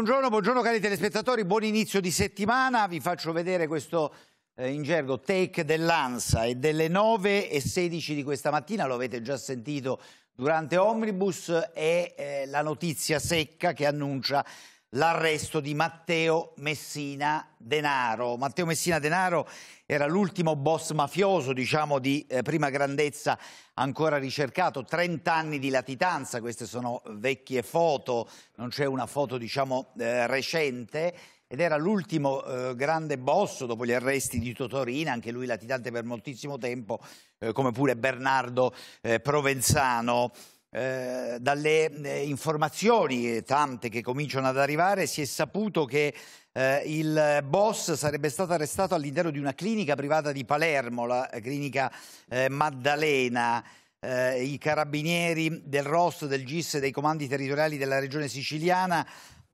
Buongiorno, buongiorno cari telespettatori, buon inizio di settimana. Vi faccio vedere questo eh, in gergo take dell'ANSA è delle 9 e 16 di questa mattina, lo avete già sentito durante Omnibus, è eh, la notizia secca che annuncia l'arresto di Matteo Messina Denaro. Matteo Messina Denaro era l'ultimo boss mafioso, diciamo, di eh, prima grandezza ancora ricercato, 30 anni di latitanza, queste sono vecchie foto, non c'è una foto, diciamo, eh, recente ed era l'ultimo eh, grande boss dopo gli arresti di Totorina, anche lui latitante per moltissimo tempo, eh, come pure Bernardo eh, Provenzano. Eh, dalle eh, informazioni eh, tante che cominciano ad arrivare si è saputo che eh, il boss sarebbe stato arrestato all'interno di una clinica privata di Palermo, la eh, clinica Maddalena. I carabinieri del ROS, del GIS e dei comandi territoriali della regione siciliana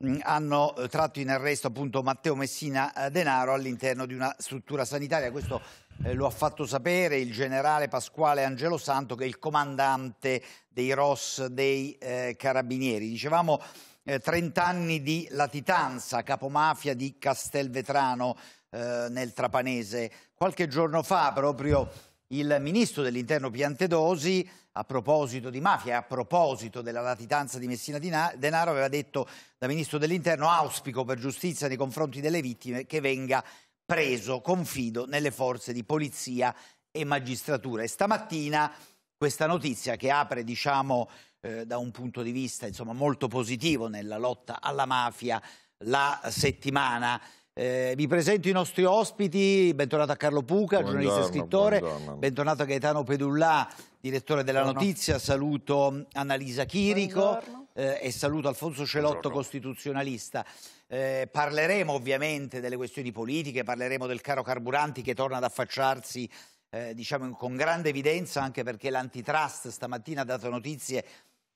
mm, hanno tratto in arresto appunto Matteo Messina Denaro all'interno di una struttura sanitaria. Questo eh, lo ha fatto sapere il generale Pasquale Angelo Santo che è il comandante dei ROS dei eh, Carabinieri. Dicevamo eh, 30 anni di latitanza, capomafia di Castelvetrano eh, nel Trapanese. Qualche giorno fa proprio il ministro dell'interno Piantedosi a proposito di mafia, a proposito della latitanza di Messina Denaro, aveva detto da ministro dell'interno auspico per giustizia nei confronti delle vittime che venga preso, confido, nelle forze di polizia e magistratura. E stamattina questa notizia che apre, diciamo, eh, da un punto di vista insomma, molto positivo nella lotta alla mafia la settimana. Eh, vi presento i nostri ospiti, bentornato a Carlo Puca, buongiorno, giornalista e scrittore, buongiorno. bentornato a Gaetano Pedullà, direttore della buongiorno. Notizia, saluto Annalisa Chirico eh, e saluto Alfonso Celotto, costituzionalista. Eh, parleremo ovviamente delle questioni politiche, parleremo del caro carburanti che torna ad affacciarsi eh, diciamo con grande evidenza anche perché l'antitrust stamattina ha dato notizie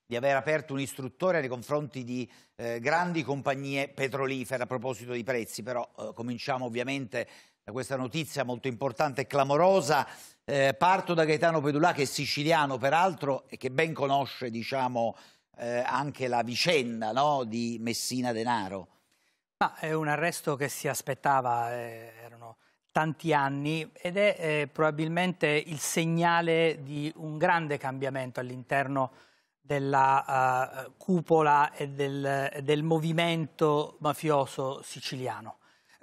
di aver aperto un'istruttoria nei confronti di eh, grandi compagnie petrolifere a proposito di prezzi, però eh, cominciamo ovviamente da questa notizia molto importante e clamorosa. Eh, parto da Gaetano Pedulà che è siciliano peraltro e che ben conosce diciamo, eh, anche la vicenda no, di Messina Denaro. Ma è un arresto che si aspettava, eh, erano tanti anni ed è eh, probabilmente il segnale di un grande cambiamento all'interno della uh, cupola e del, del, movimento mafioso siciliano.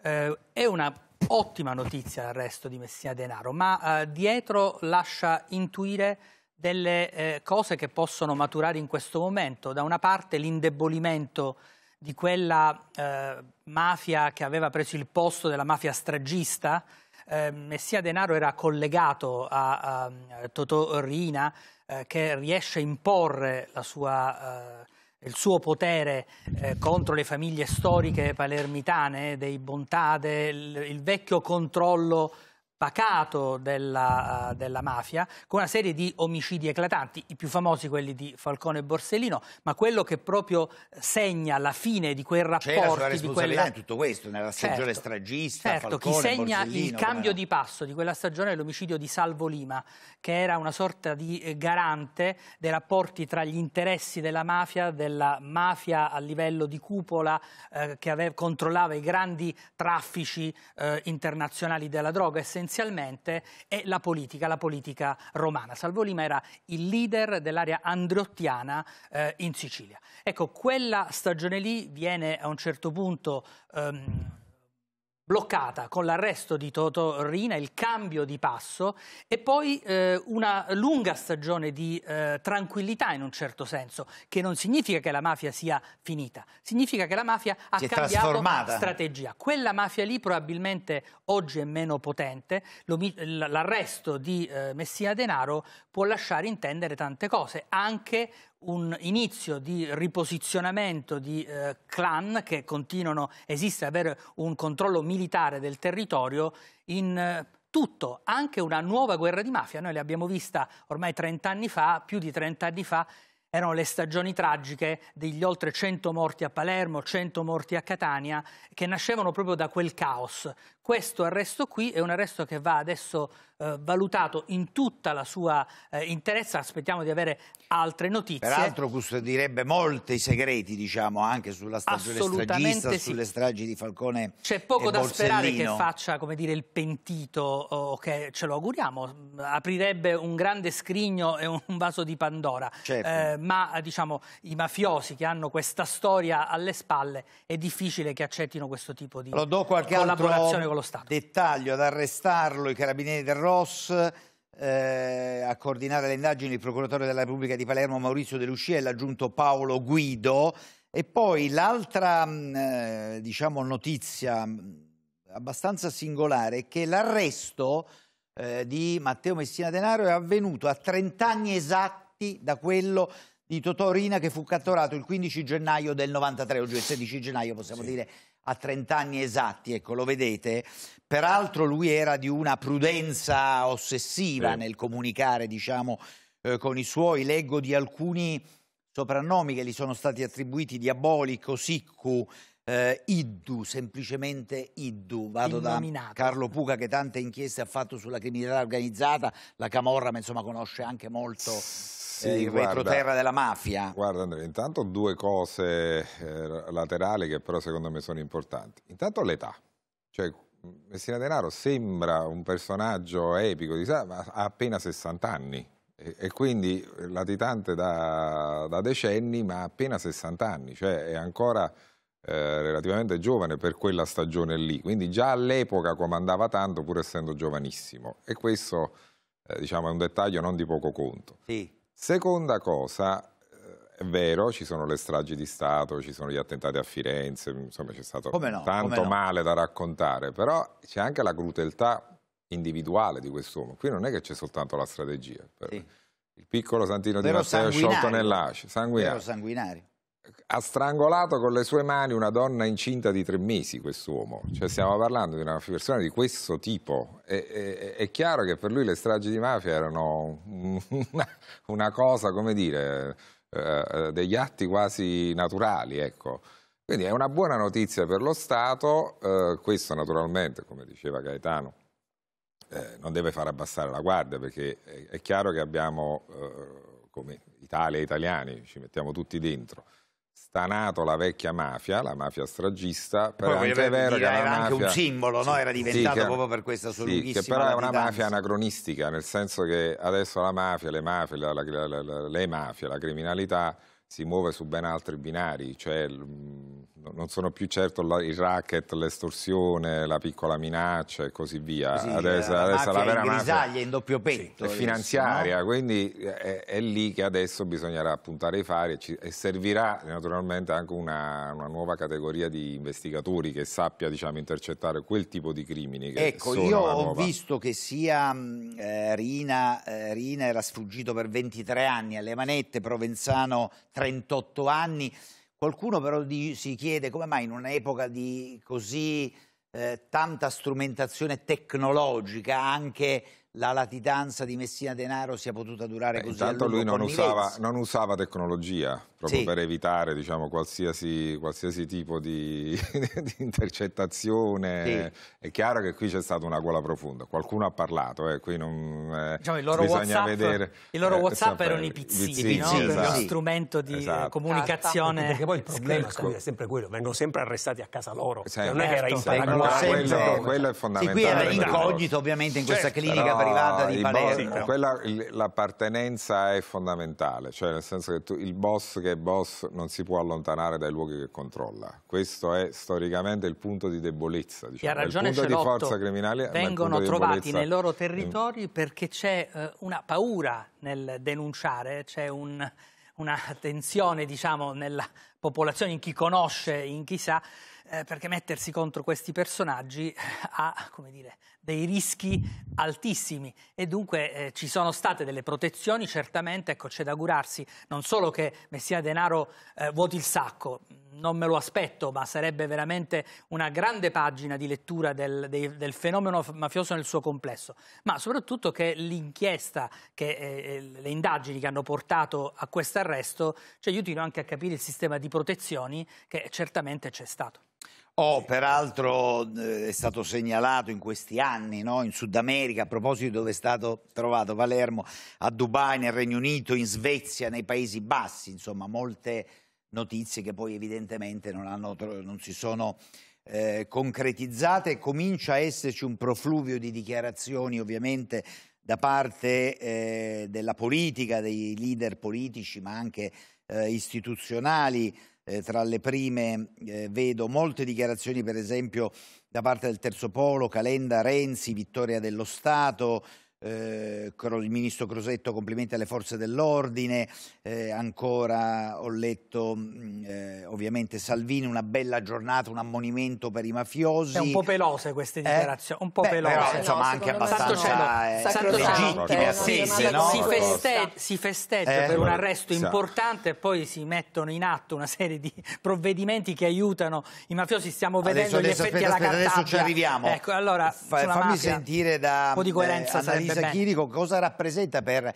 Eh, è una ottima notizia l'arresto di Messina Denaro, ma uh, dietro lascia intuire delle eh, cose che possono maturare in questo momento. Da una parte l'indebolimento di quella eh, mafia che aveva preso il posto della mafia stragista. Eh, Messia Denaro era collegato a, a eh, Totò Rina eh, che riesce a imporre sua, eh, il suo potere eh, contro le famiglie storiche palermitane dei Bontade, il, il vecchio controllo pacato della, eh, della, mafia, con una serie di omicidi eclatanti, i più famosi quelli di Falcone e Borsellino, ma quello che proprio eh, segna la fine di quel rapporto... C'è la responsabilità quella... in tutto questo, nella certo. stagione certo, stragista, certo, Falcone, chi segna il cambio come... di passo di quella stagione è l'omicidio di Salvo Lima, che era una sorta di eh, garante dei rapporti tra gli interessi della mafia, della mafia a livello di cupola eh, che aveva, controllava i grandi traffici eh, internazionali della droga, essenzialmente essenzialmente è la politica, la politica romana. Salvo Lima era il leader dell'area androttiana eh, in Sicilia. Ecco, quella stagione lì viene a un certo punto... Ehm, bloccata con l'arresto di Toto Rina, il cambio di passo e poi eh, una lunga stagione di eh, tranquillità in un certo senso, che non significa che la mafia sia finita, significa che la mafia ha cambiato strategia. Quella mafia lì probabilmente oggi è meno potente, l'arresto di eh, Messina Denaro può lasciare intendere tante cose, anche un inizio di riposizionamento di eh, clan che continuano a esistere, avere un controllo militare del territorio in eh, tutto, anche una nuova guerra di mafia. Noi l'abbiamo vista ormai 30 anni fa, più di 30 anni fa, erano le stagioni tragiche degli oltre 100 morti a Palermo, 100 morti a Catania, che nascevano proprio da quel caos questo arresto qui è un arresto che va adesso eh, valutato in tutta la sua eh, interezza, aspettiamo di avere altre notizie. Peraltro custodirebbe molti segreti, diciamo, anche sulla stagione stragista, sì. sulle stragi di Falcone C'è poco da sperare che faccia, come dire, il pentito, o che ce lo auguriamo, aprirebbe un grande scrigno e un vaso di Pandora, certo. eh, ma diciamo i mafiosi che hanno questa storia alle spalle è difficile che accettino questo tipo di collaborazione altro... con la lo Stato. Dettaglio, ad arrestarlo i carabinieri del ROS, eh, a coordinare le indagini il procuratore della Repubblica di Palermo Maurizio De Lucia e l'aggiunto Paolo Guido. E poi l'altra mm, eh, diciamo, notizia mm, abbastanza singolare è che l'arresto eh, di Matteo Messina Denaro è avvenuto a 30 anni esatti da quello di Totò Rina che fu catturato il 15 gennaio del 93, oggi il 16 gennaio possiamo sì. dire a 30 anni esatti, ecco, lo vedete. Peraltro lui era di una prudenza ossessiva nel comunicare, diciamo, eh, con i suoi. Leggo di alcuni soprannomi che gli sono stati attribuiti, diabolico, siccu, eh, Iddu, semplicemente Iddu. Vado Innominato. da Carlo Puca che tante inchieste ha fatto sulla criminalità organizzata, la Camorra, ma insomma conosce anche molto eh, sì, il guarda, retroterra della mafia. Guarda Andrea, intanto due cose eh, laterali che però secondo me sono importanti. Intanto l'età, cioè Messina Denaro sembra un personaggio epico, di, sa, ma ha appena 60 anni e, e quindi latitante da, da, decenni ma ha appena 60 anni, cioè è ancora eh, relativamente giovane per quella stagione lì, quindi già all'epoca comandava tanto pur essendo giovanissimo e questo eh, diciamo, è un dettaglio non di poco conto. Sì. Seconda cosa, eh, è vero, ci sono le stragi di Stato, ci sono gli attentati a Firenze, insomma c'è stato no, tanto no. male da raccontare, però c'è anche la crudeltà individuale di quest'uomo. Qui non è che c'è soltanto la strategia. Sì. Il piccolo Santino Però Di Matteo sciolto nell'ascia, sanguinario. sanguinario ha strangolato con le sue mani una donna incinta di tre mesi, quest'uomo. Cioè stiamo parlando di una persona di questo tipo. E, e, è chiaro che per lui le stragi di mafia erano una, una cosa, come dire, eh, eh, degli atti quasi naturali, ecco. Quindi è una buona notizia per lo Stato, eh, questo naturalmente, come diceva Gaetano, eh, non deve far abbassare la guardia, perché è, è chiaro che abbiamo, eh, come Italia e italiani, ci mettiamo tutti dentro, stanato la vecchia mafia, la mafia stragista, però anche è vero che era mafia... anche un simbolo, no? era diventato sì, che, proprio per questa sua sì, che però è una mafia anacronistica, nel senso che adesso la mafia, le mafie, la, la, la, le mafie, la criminalità si muove su ben altri binari, cioè mm, non sono più certo la, il racket, l'estorsione, la piccola minaccia e così via. Sì, adesso, cioè, la, adesso la vera mafia in doppio petto, è finanziaria, adesso, no? quindi è, è, lì che adesso bisognerà puntare i fari e, ci, e servirà naturalmente anche una, una, nuova categoria di investigatori che sappia diciamo, intercettare quel tipo di crimini. ecco, io ho visto che sia mm, eh, Rina, eh, Rina era sfuggito per 23 anni alle manette, Provenzano 38 anni. Qualcuno però di, si chiede come mai in un'epoca di così eh, tanta strumentazione tecnologica, anche la latitanza di Messina Denaro sia potuta durare Beh, così intanto a lungo. Intanto lui non usava, non usava, tecnologia, proprio sì. per evitare diciamo, qualsiasi, qualsiasi, tipo di, di intercettazione. Sì. È chiaro che qui c'è stata una gola profonda, qualcuno ha parlato, eh, qui non, eh, diciamo, il loro bisogna WhatsApp, vedere. Il loro eh, WhatsApp erano i pizziti, pizziti no? esatto. uno strumento di esatto. comunicazione. Perché poi il problema scusa, è sempre quello, vengono sempre arrestati a casa loro. Sempre, non è che era certo, in quello, quello è fondamentale. Sì, qui era incognito ovviamente in certo. questa clinica privata di Palermo. Boss, l'appartenenza è fondamentale, cioè nel senso che tu, il boss che è boss non si può allontanare dai luoghi che controlla. Questo è storicamente il punto di debolezza, diciamo, ha ragione il punto di forza criminale. Vengono trovati nei loro territori perché c'è eh, una paura nel denunciare, c'è un, una tensione diciamo, nella popolazione, in chi conosce, in chi sa eh, perché mettersi contro questi personaggi eh, ha dire, dei rischi altissimi e dunque eh, ci sono state delle protezioni, certamente ecco, c'è da augurarsi non solo che Messina Denaro eh, vuoti il sacco, non me lo aspetto, ma sarebbe veramente una grande pagina di lettura del, del, del fenomeno mafioso nel suo complesso, ma soprattutto che l'inchiesta, eh, eh, le indagini che hanno portato a questo arresto ci aiutino anche a capire il sistema di protezioni che certamente c'è stato. Oh, peraltro eh, è stato segnalato in questi anni no? in Sud America, a proposito di dove è stato trovato Palermo, a Dubai, nel Regno Unito, in Svezia, nei Paesi Bassi, insomma molte notizie che poi evidentemente non, hanno, non si sono eh, concretizzate. Comincia a esserci un profluvio di dichiarazioni ovviamente da parte eh, della politica, dei leader politici ma anche eh, istituzionali eh, tra le prime eh, vedo molte dichiarazioni per esempio da parte del Terzo Polo, Calenda, Renzi, Vittoria dello Stato, eh, il ministro Crosetto complimenti alle forze dell'ordine, eh, ancora ho letto mm, eh, ovviamente Salvini, una bella giornata, un ammonimento per i mafiosi. È un po' pelose queste eh, dichiarazioni, un po' beh, pelose. Però, insomma eh, no, anche abbastanza legittime Si, feste si festeggia eh, per un arresto esatto. importante e poi si mettono in atto una serie di provvedimenti che aiutano i mafiosi, stiamo vedendo adesso, gli adesso, effetti aspetta, alla aspetta, Adesso ci arriviamo. Ecco, allora, Fa, fammi mafia, sentire da un po' di coerenza eh, Elisa Chirico cosa rappresenta per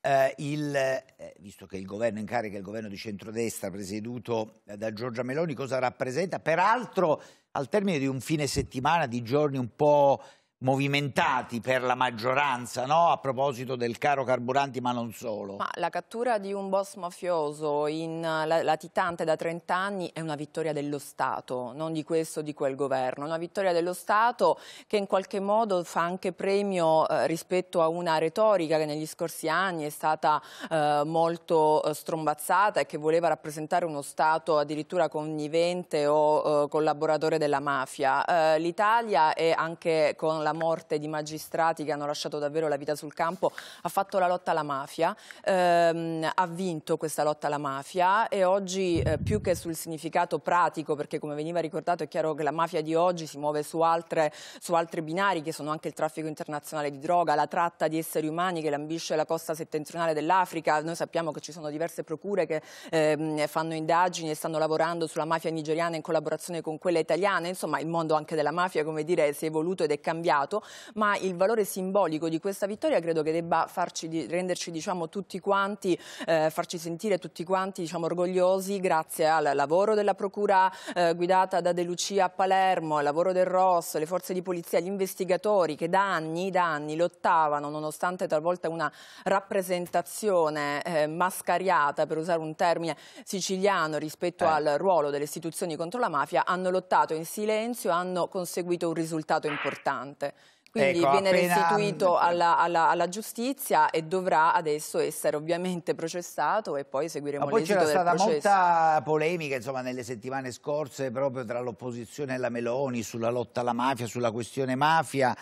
eh, il, eh, visto che il governo in carica è il governo di centrodestra presieduto da Giorgia Meloni, cosa rappresenta? Peraltro al termine di un fine settimana, di giorni un po' movimentati per la maggioranza no? a proposito del caro carburanti ma non solo. Ma la cattura di un boss mafioso in latitante da 30 anni è una vittoria dello Stato, non di questo o di quel governo, una vittoria dello Stato che in qualche modo fa anche premio eh, rispetto a una retorica che negli scorsi anni è stata eh, molto eh, strombazzata e che voleva rappresentare uno Stato addirittura connivente o eh, collaboratore della mafia. Eh, L'Italia è anche con la la morte di magistrati che hanno lasciato davvero la vita sul campo, ha fatto la lotta alla mafia, ehm, ha vinto questa lotta alla mafia e oggi eh, più che sul significato pratico, perché come veniva ricordato è chiaro che la mafia di oggi si muove su, altre, su altri binari che sono anche il traffico internazionale di droga, la tratta di esseri umani che lambisce la costa settentrionale dell'Africa, noi sappiamo che ci sono diverse procure che ehm, fanno indagini e stanno lavorando sulla mafia nigeriana in collaborazione con quella italiana, insomma il mondo anche della mafia come dire si è evoluto ed è cambiato mercato, ma il valore simbolico di questa vittoria credo che debba farci, renderci diciamo, tutti quanti, eh, farci sentire tutti quanti diciamo, orgogliosi grazie al lavoro della Procura eh, guidata da De Lucia a Palermo, al lavoro del ROS, le forze di polizia, gli investigatori che da anni, da anni lottavano nonostante talvolta una rappresentazione eh, mascariata, per usare un termine siciliano, rispetto eh. al ruolo delle istituzioni contro la mafia, hanno lottato in silenzio, hanno conseguito un risultato importante. Quindi ecco, viene appena... restituito alla, alla, alla, giustizia e dovrà adesso essere ovviamente processato e poi seguiremo poi l'esito del processo. Poi c'era stata molta polemica insomma, nelle settimane scorse proprio tra l'opposizione e la Meloni sulla lotta alla mafia, sulla questione mafia.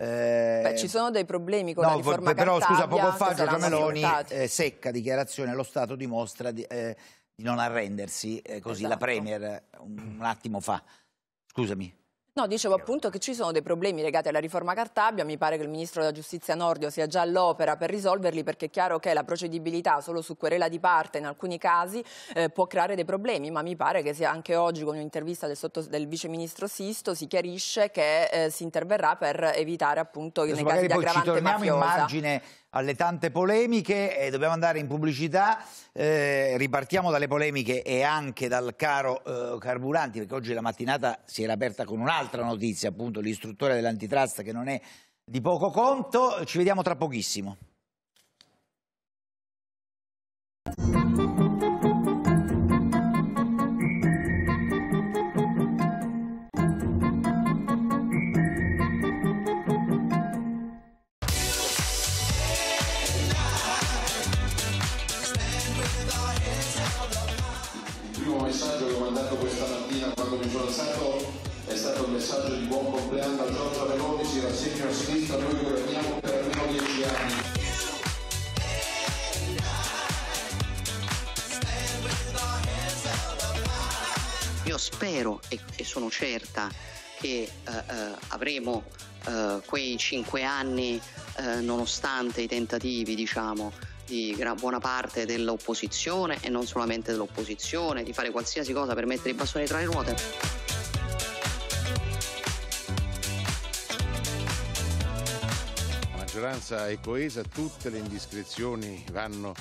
Eh... Beh, ci sono dei problemi con no, la riforma Però scusa, poco fa Giorgio Meloni, eh, secca dichiarazione, lo Stato dimostra di, eh, di non arrendersi, eh, così esatto. la Premier un, un attimo fa. Scusami. No, dicevo appunto che ci sono dei problemi legati alla riforma Cartabia, mi pare che il Ministro della Giustizia Nordio sia già all'opera per risolverli perché è chiaro che la procedibilità solo su querela di parte in alcuni casi eh, può creare dei problemi, ma mi pare che sia anche oggi con un'intervista del, sotto, del Vice Ministro Sisto si chiarisce che eh, si interverrà per evitare appunto i negati di aggravante mafiosa. In margine alle tante polemiche, eh, dobbiamo andare in pubblicità, eh, ripartiamo dalle polemiche e anche dal caro eh, carburanti, perché oggi la mattinata si era aperta con un'altra notizia, appunto l'istruttore dell'antitrust che non è di poco conto, ci vediamo tra pochissimo. provincializzato è stato un messaggio di buon compleanno a Giorgia Meloni, si rassegna a sinistra, noi governiamo per almeno dieci anni. Io spero e, e sono certa che uh, uh, avremo uh, quei cinque anni nonostante i tentativi diciamo, di gran buona parte dell'opposizione e non solamente dell'opposizione, di fare qualsiasi cosa per mettere i bastoni tra le ruote. La maggioranza è coesa, tutte le indiscrezioni vanno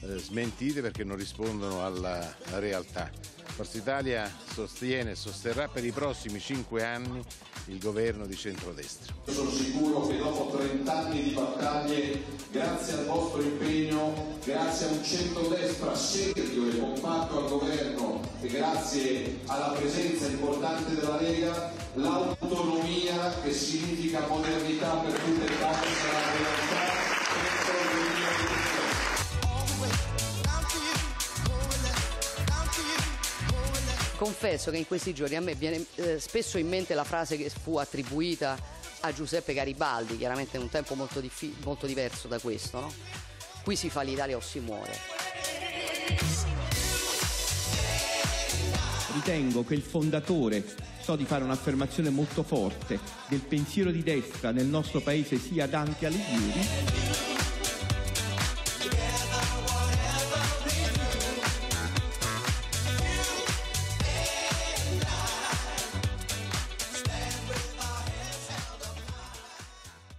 eh, smentite perché non rispondono alla realtà. Forza Italia sostiene e sosterrà per i prossimi cinque anni il governo di centrodestra. Io sono sicuro che dopo 30 anni di battaglie, grazie al vostro impegno, grazie a un centrodestra serio e compatto al governo e grazie alla presenza importante della Lega, l'autonomia che significa modernità per tutte le parti sarà realizzata. confesso che in questi giorni a me viene eh, spesso in mente la frase che fu attribuita a Giuseppe Garibaldi, chiaramente in un tempo molto, molto diverso da questo, no? Qui si fa l'Italia o si muore. Ritengo che il fondatore, so di fare un'affermazione molto forte, del pensiero di destra nel nostro paese sia Dante Alighieri.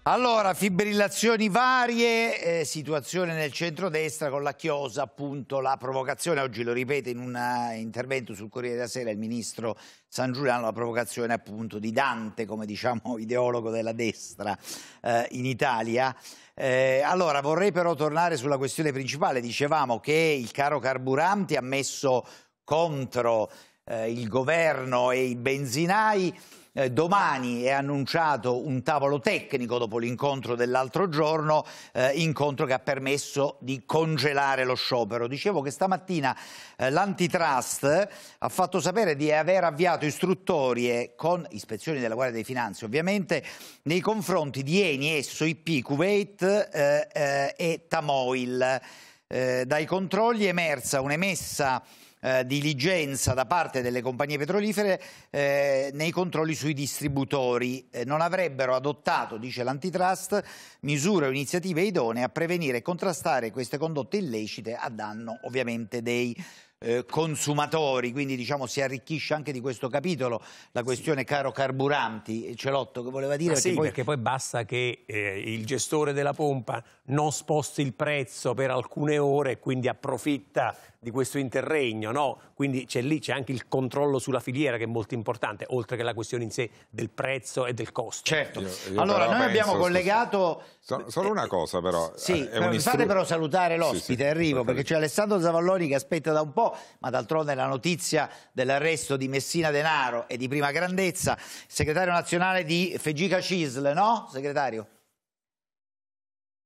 Allora, fibrillazioni varie, eh, situazione nel centrodestra con la chiosa, appunto la provocazione, oggi lo ripete in un eh, intervento sul Corriere della Sera il ministro San Giuliano, la provocazione appunto di Dante come diciamo ideologo della destra eh, in Italia. Eh, allora, vorrei però tornare sulla questione principale, dicevamo che il caro carburanti ha messo contro eh, il governo e i benzinai, eh, domani è annunciato un tavolo tecnico dopo l'incontro dell'altro giorno, eh, incontro che ha permesso di congelare lo sciopero. Dicevo che stamattina eh, l'antitrust ha fatto sapere di aver avviato istruttorie con ispezioni della Guardia dei Finanzi ovviamente nei confronti di Eni, Esso, IP, Kuwait eh, eh, e Tamoil. Eh, dai controlli è emersa un'emessa eh, diligenza da parte delle compagnie petrolifere eh, nei controlli sui distributori. Eh, non avrebbero adottato, dice l'antitrust, misure o iniziative idonee a prevenire e contrastare queste condotte illecite a danno ovviamente dei eh, consumatori, quindi diciamo si arricchisce anche di questo capitolo la questione sì. caro carburanti, eh, Celotto che voleva dire... Ma sì, poi... perché poi basta che eh, il gestore della pompa non sposti il prezzo per alcune ore e quindi approfitta di questo interregno, no? quindi c'è lì c'è anche il controllo sulla filiera che è molto importante, oltre che la questione in sé del prezzo e del costo. Certo, io, io allora noi penso, abbiamo collegato... So, solo una cosa però... Sì, però eh, mi fate però salutare l'ospite, sì, sì, arrivo, perché c'è Alessandro Zavalloni che aspetta da un po', ma d'altronde la notizia dell'arresto di Messina Denaro è di prima grandezza, segretario nazionale di Fegica Cisle, no? Segretario?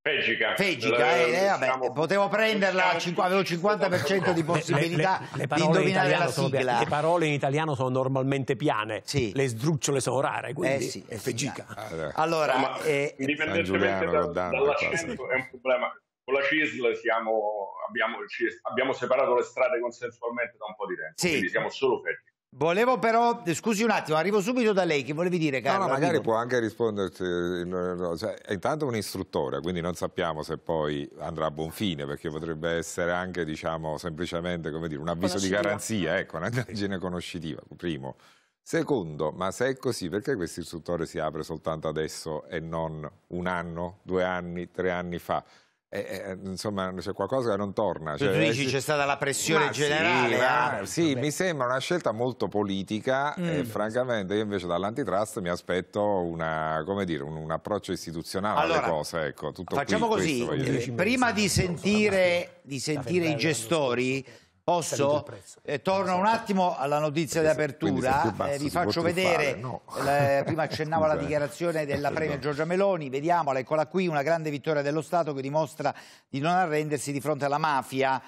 Fegica. Fegica, eh, eh, eh diciamo vabbè, potevo prenderla, diciamo, avevo 50% di possibilità le, le, le di indovinare la sigla. le parole in italiano sono normalmente piane, sì. le sdrucciole sono rare, quindi eh sì, è eh fegica. Allora, allora eh, indipendentemente da, dall'accento è un problema. Con la CISL siamo, abbiamo, abbiamo, separato le strade consensualmente da un po' di tempo, sì. quindi siamo solo fegica. Volevo però, scusi un attimo, arrivo subito da lei, che volevi dire Carlo? No, no magari arrivo. può anche risponderci, eh, cioè, è intanto un istruttore, quindi non sappiamo se poi andrà a buon fine, perché potrebbe essere anche, diciamo, semplicemente, come dire, un avviso di garanzia, ecco, una indagine conoscitiva, primo. Secondo, ma se è così, perché questo istruttore si apre soltanto adesso e non un anno, due anni, tre anni fa? eh, insomma c'è qualcosa che non torna cioè, tu dici c'è stata la pressione generale sì, ma, sì mi sembra una scelta molto politica mm. e francamente io invece dall'antitrust mi aspetto una, dire, un, un, approccio istituzionale allora, cose ecco, facciamo qui, così prima di sentire, di sentire i gestori Posso? Eh, torno un attimo alla notizia di apertura, eh, vi faccio vedere, no. la, eh, prima accennavo alla eh. dichiarazione della eh, Premier Giorgia Meloni, vediamola, eccola qui, una grande vittoria dello Stato che dimostra di non arrendersi di fronte alla mafia.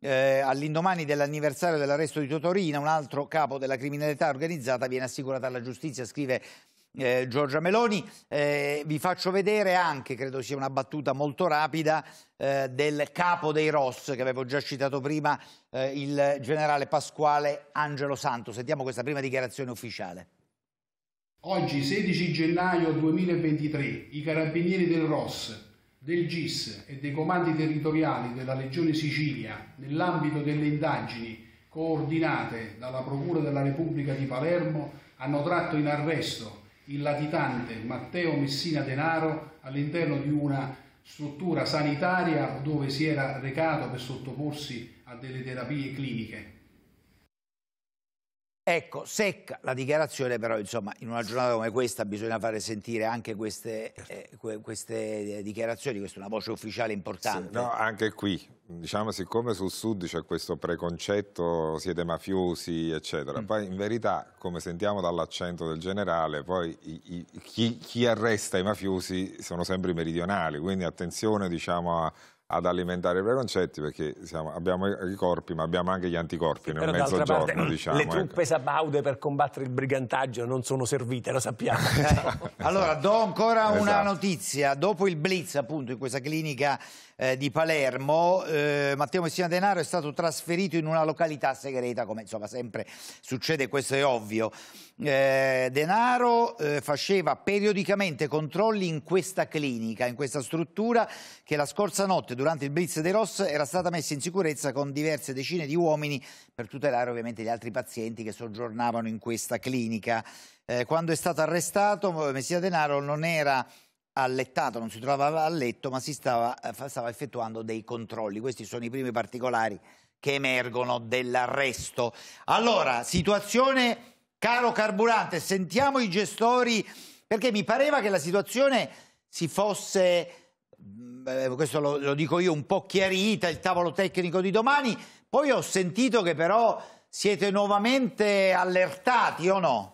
Eh, all'indomani dell'anniversario dell'arresto di Totorina, un altro capo della criminalità organizzata viene assicurata alla giustizia, scrive eh, Giorgia Meloni. Eh, vi faccio vedere anche, credo sia una battuta molto rapida, eh, del capo dei ROS che avevo già citato prima, eh, il generale Pasquale Angelo Santo. Sentiamo questa prima dichiarazione ufficiale. Oggi 16 gennaio 2023 i carabinieri del ROS del GIS e dei comandi territoriali della Legione Sicilia nell'ambito delle indagini coordinate dalla Procura della Repubblica di Palermo hanno tratto in arresto il latitante Matteo Messina Denaro all'interno di una struttura sanitaria dove si era recato per sottoporsi a delle terapie cliniche. Ecco, secca la dichiarazione, però insomma in una giornata come questa bisogna fare sentire anche queste, certo. eh, que queste eh, dichiarazioni, questa è una voce ufficiale importante. Sì, no, anche qui, diciamo, siccome sul sud c'è questo preconcetto, siete mafiosi, eccetera, mm. poi in verità, come sentiamo dall'accento del generale, poi i, i, chi, chi, arresta i mafiosi sono sempre i meridionali, quindi attenzione diciamo, a ad alimentare i preconcetti perché siamo, abbiamo i corpi ma abbiamo anche gli anticorpi sì, nel mezzogiorno parte, diciamo, le truppe ecco. sabaude per combattere il brigantaggio non sono servite lo sappiamo esatto. allora do ancora esatto. una notizia dopo il blitz appunto in questa clinica eh, di Palermo eh, Matteo Messina Denaro è stato trasferito in una località segreta come insomma sempre succede questo è ovvio eh, denaro eh, faceva periodicamente controlli in questa clinica, in questa struttura che la scorsa notte durante il blitz dei Ross era stata messa in sicurezza con diverse decine di uomini per tutelare ovviamente gli altri pazienti che soggiornavano in questa clinica. Eh, quando è stato arrestato eh, Messia Denaro non era allettato, non si trovava a letto ma si stava, eh, stava effettuando dei controlli. Questi sono i primi particolari che emergono dell'arresto. Allora, situazione caro carburante, sentiamo i gestori, perché mi pareva che la situazione si fosse, mm, eh, questo lo, lo dico io, un po' chiarita, il tavolo tecnico di domani, poi ho sentito che però siete nuovamente allertati o no?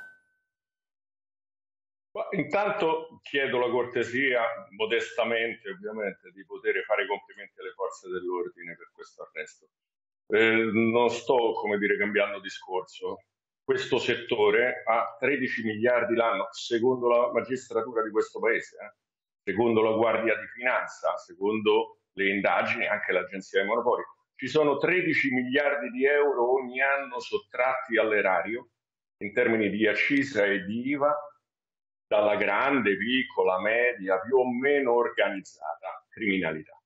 intanto chiedo la cortesia, modestamente ovviamente, di poter fare i complimenti alle forze dell'ordine per questo arresto. Eh, non sto, come dire, cambiando discorso, questo settore a 13 miliardi l'anno, secondo la magistratura di questo paese, eh? secondo la Guardia di Finanza, secondo le indagini, anche l'Agenzia dei Monopoli. Ci sono 13 miliardi di euro ogni anno sottratti all'erario in termini di accisa e di IVA dalla grande, piccola, media, più o meno organizzata criminalità.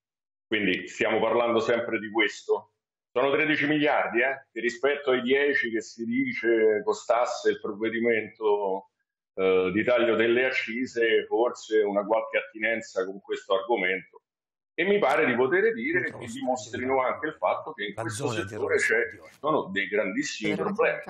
Quindi stiamo parlando sempre di questo, sono 13 miliardi, eh? che rispetto ai 10 che si dice costasse il provvedimento eh, di taglio delle accise, forse una qualche attinenza con questo argomento. E mi pare di poter dire che dimostrino anche il fatto che in questo settore sono dei grandissimi problemi.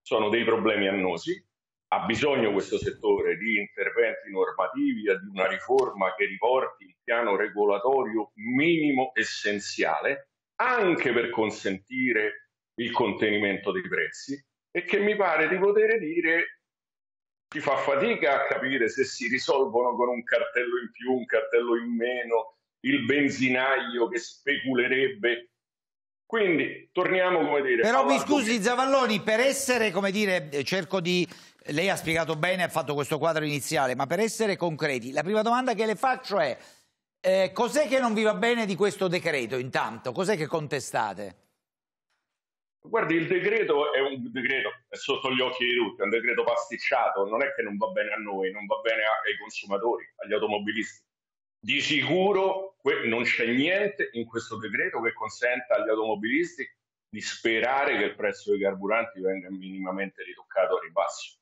Sono dei problemi annosi, ha bisogno questo settore di interventi normativi, di una riforma che riporti il piano regolatorio minimo essenziale anche per consentire il contenimento dei prezzi e che mi pare di poter dire si fa fatica a capire se si risolvono con un cartello in più, un cartello in meno, il benzinaio che speculerebbe quindi torniamo come dire. Però mi scusi Zavalloni, per essere come dire, cerco di. Lei ha spiegato bene, ha fatto questo quadro iniziale, ma per essere concreti, la prima domanda che le faccio è: eh, cos'è che non vi va bene di questo decreto intanto? Cos'è che contestate? Guardi, il decreto è un decreto, è sotto gli occhi di tutti, è un decreto pasticciato, non è che non va bene a noi, non va bene ai consumatori, agli automobilisti. Di sicuro non c'è niente in questo decreto che consenta agli automobilisti di sperare che il prezzo dei carburanti venga minimamente ritoccato a ribasso.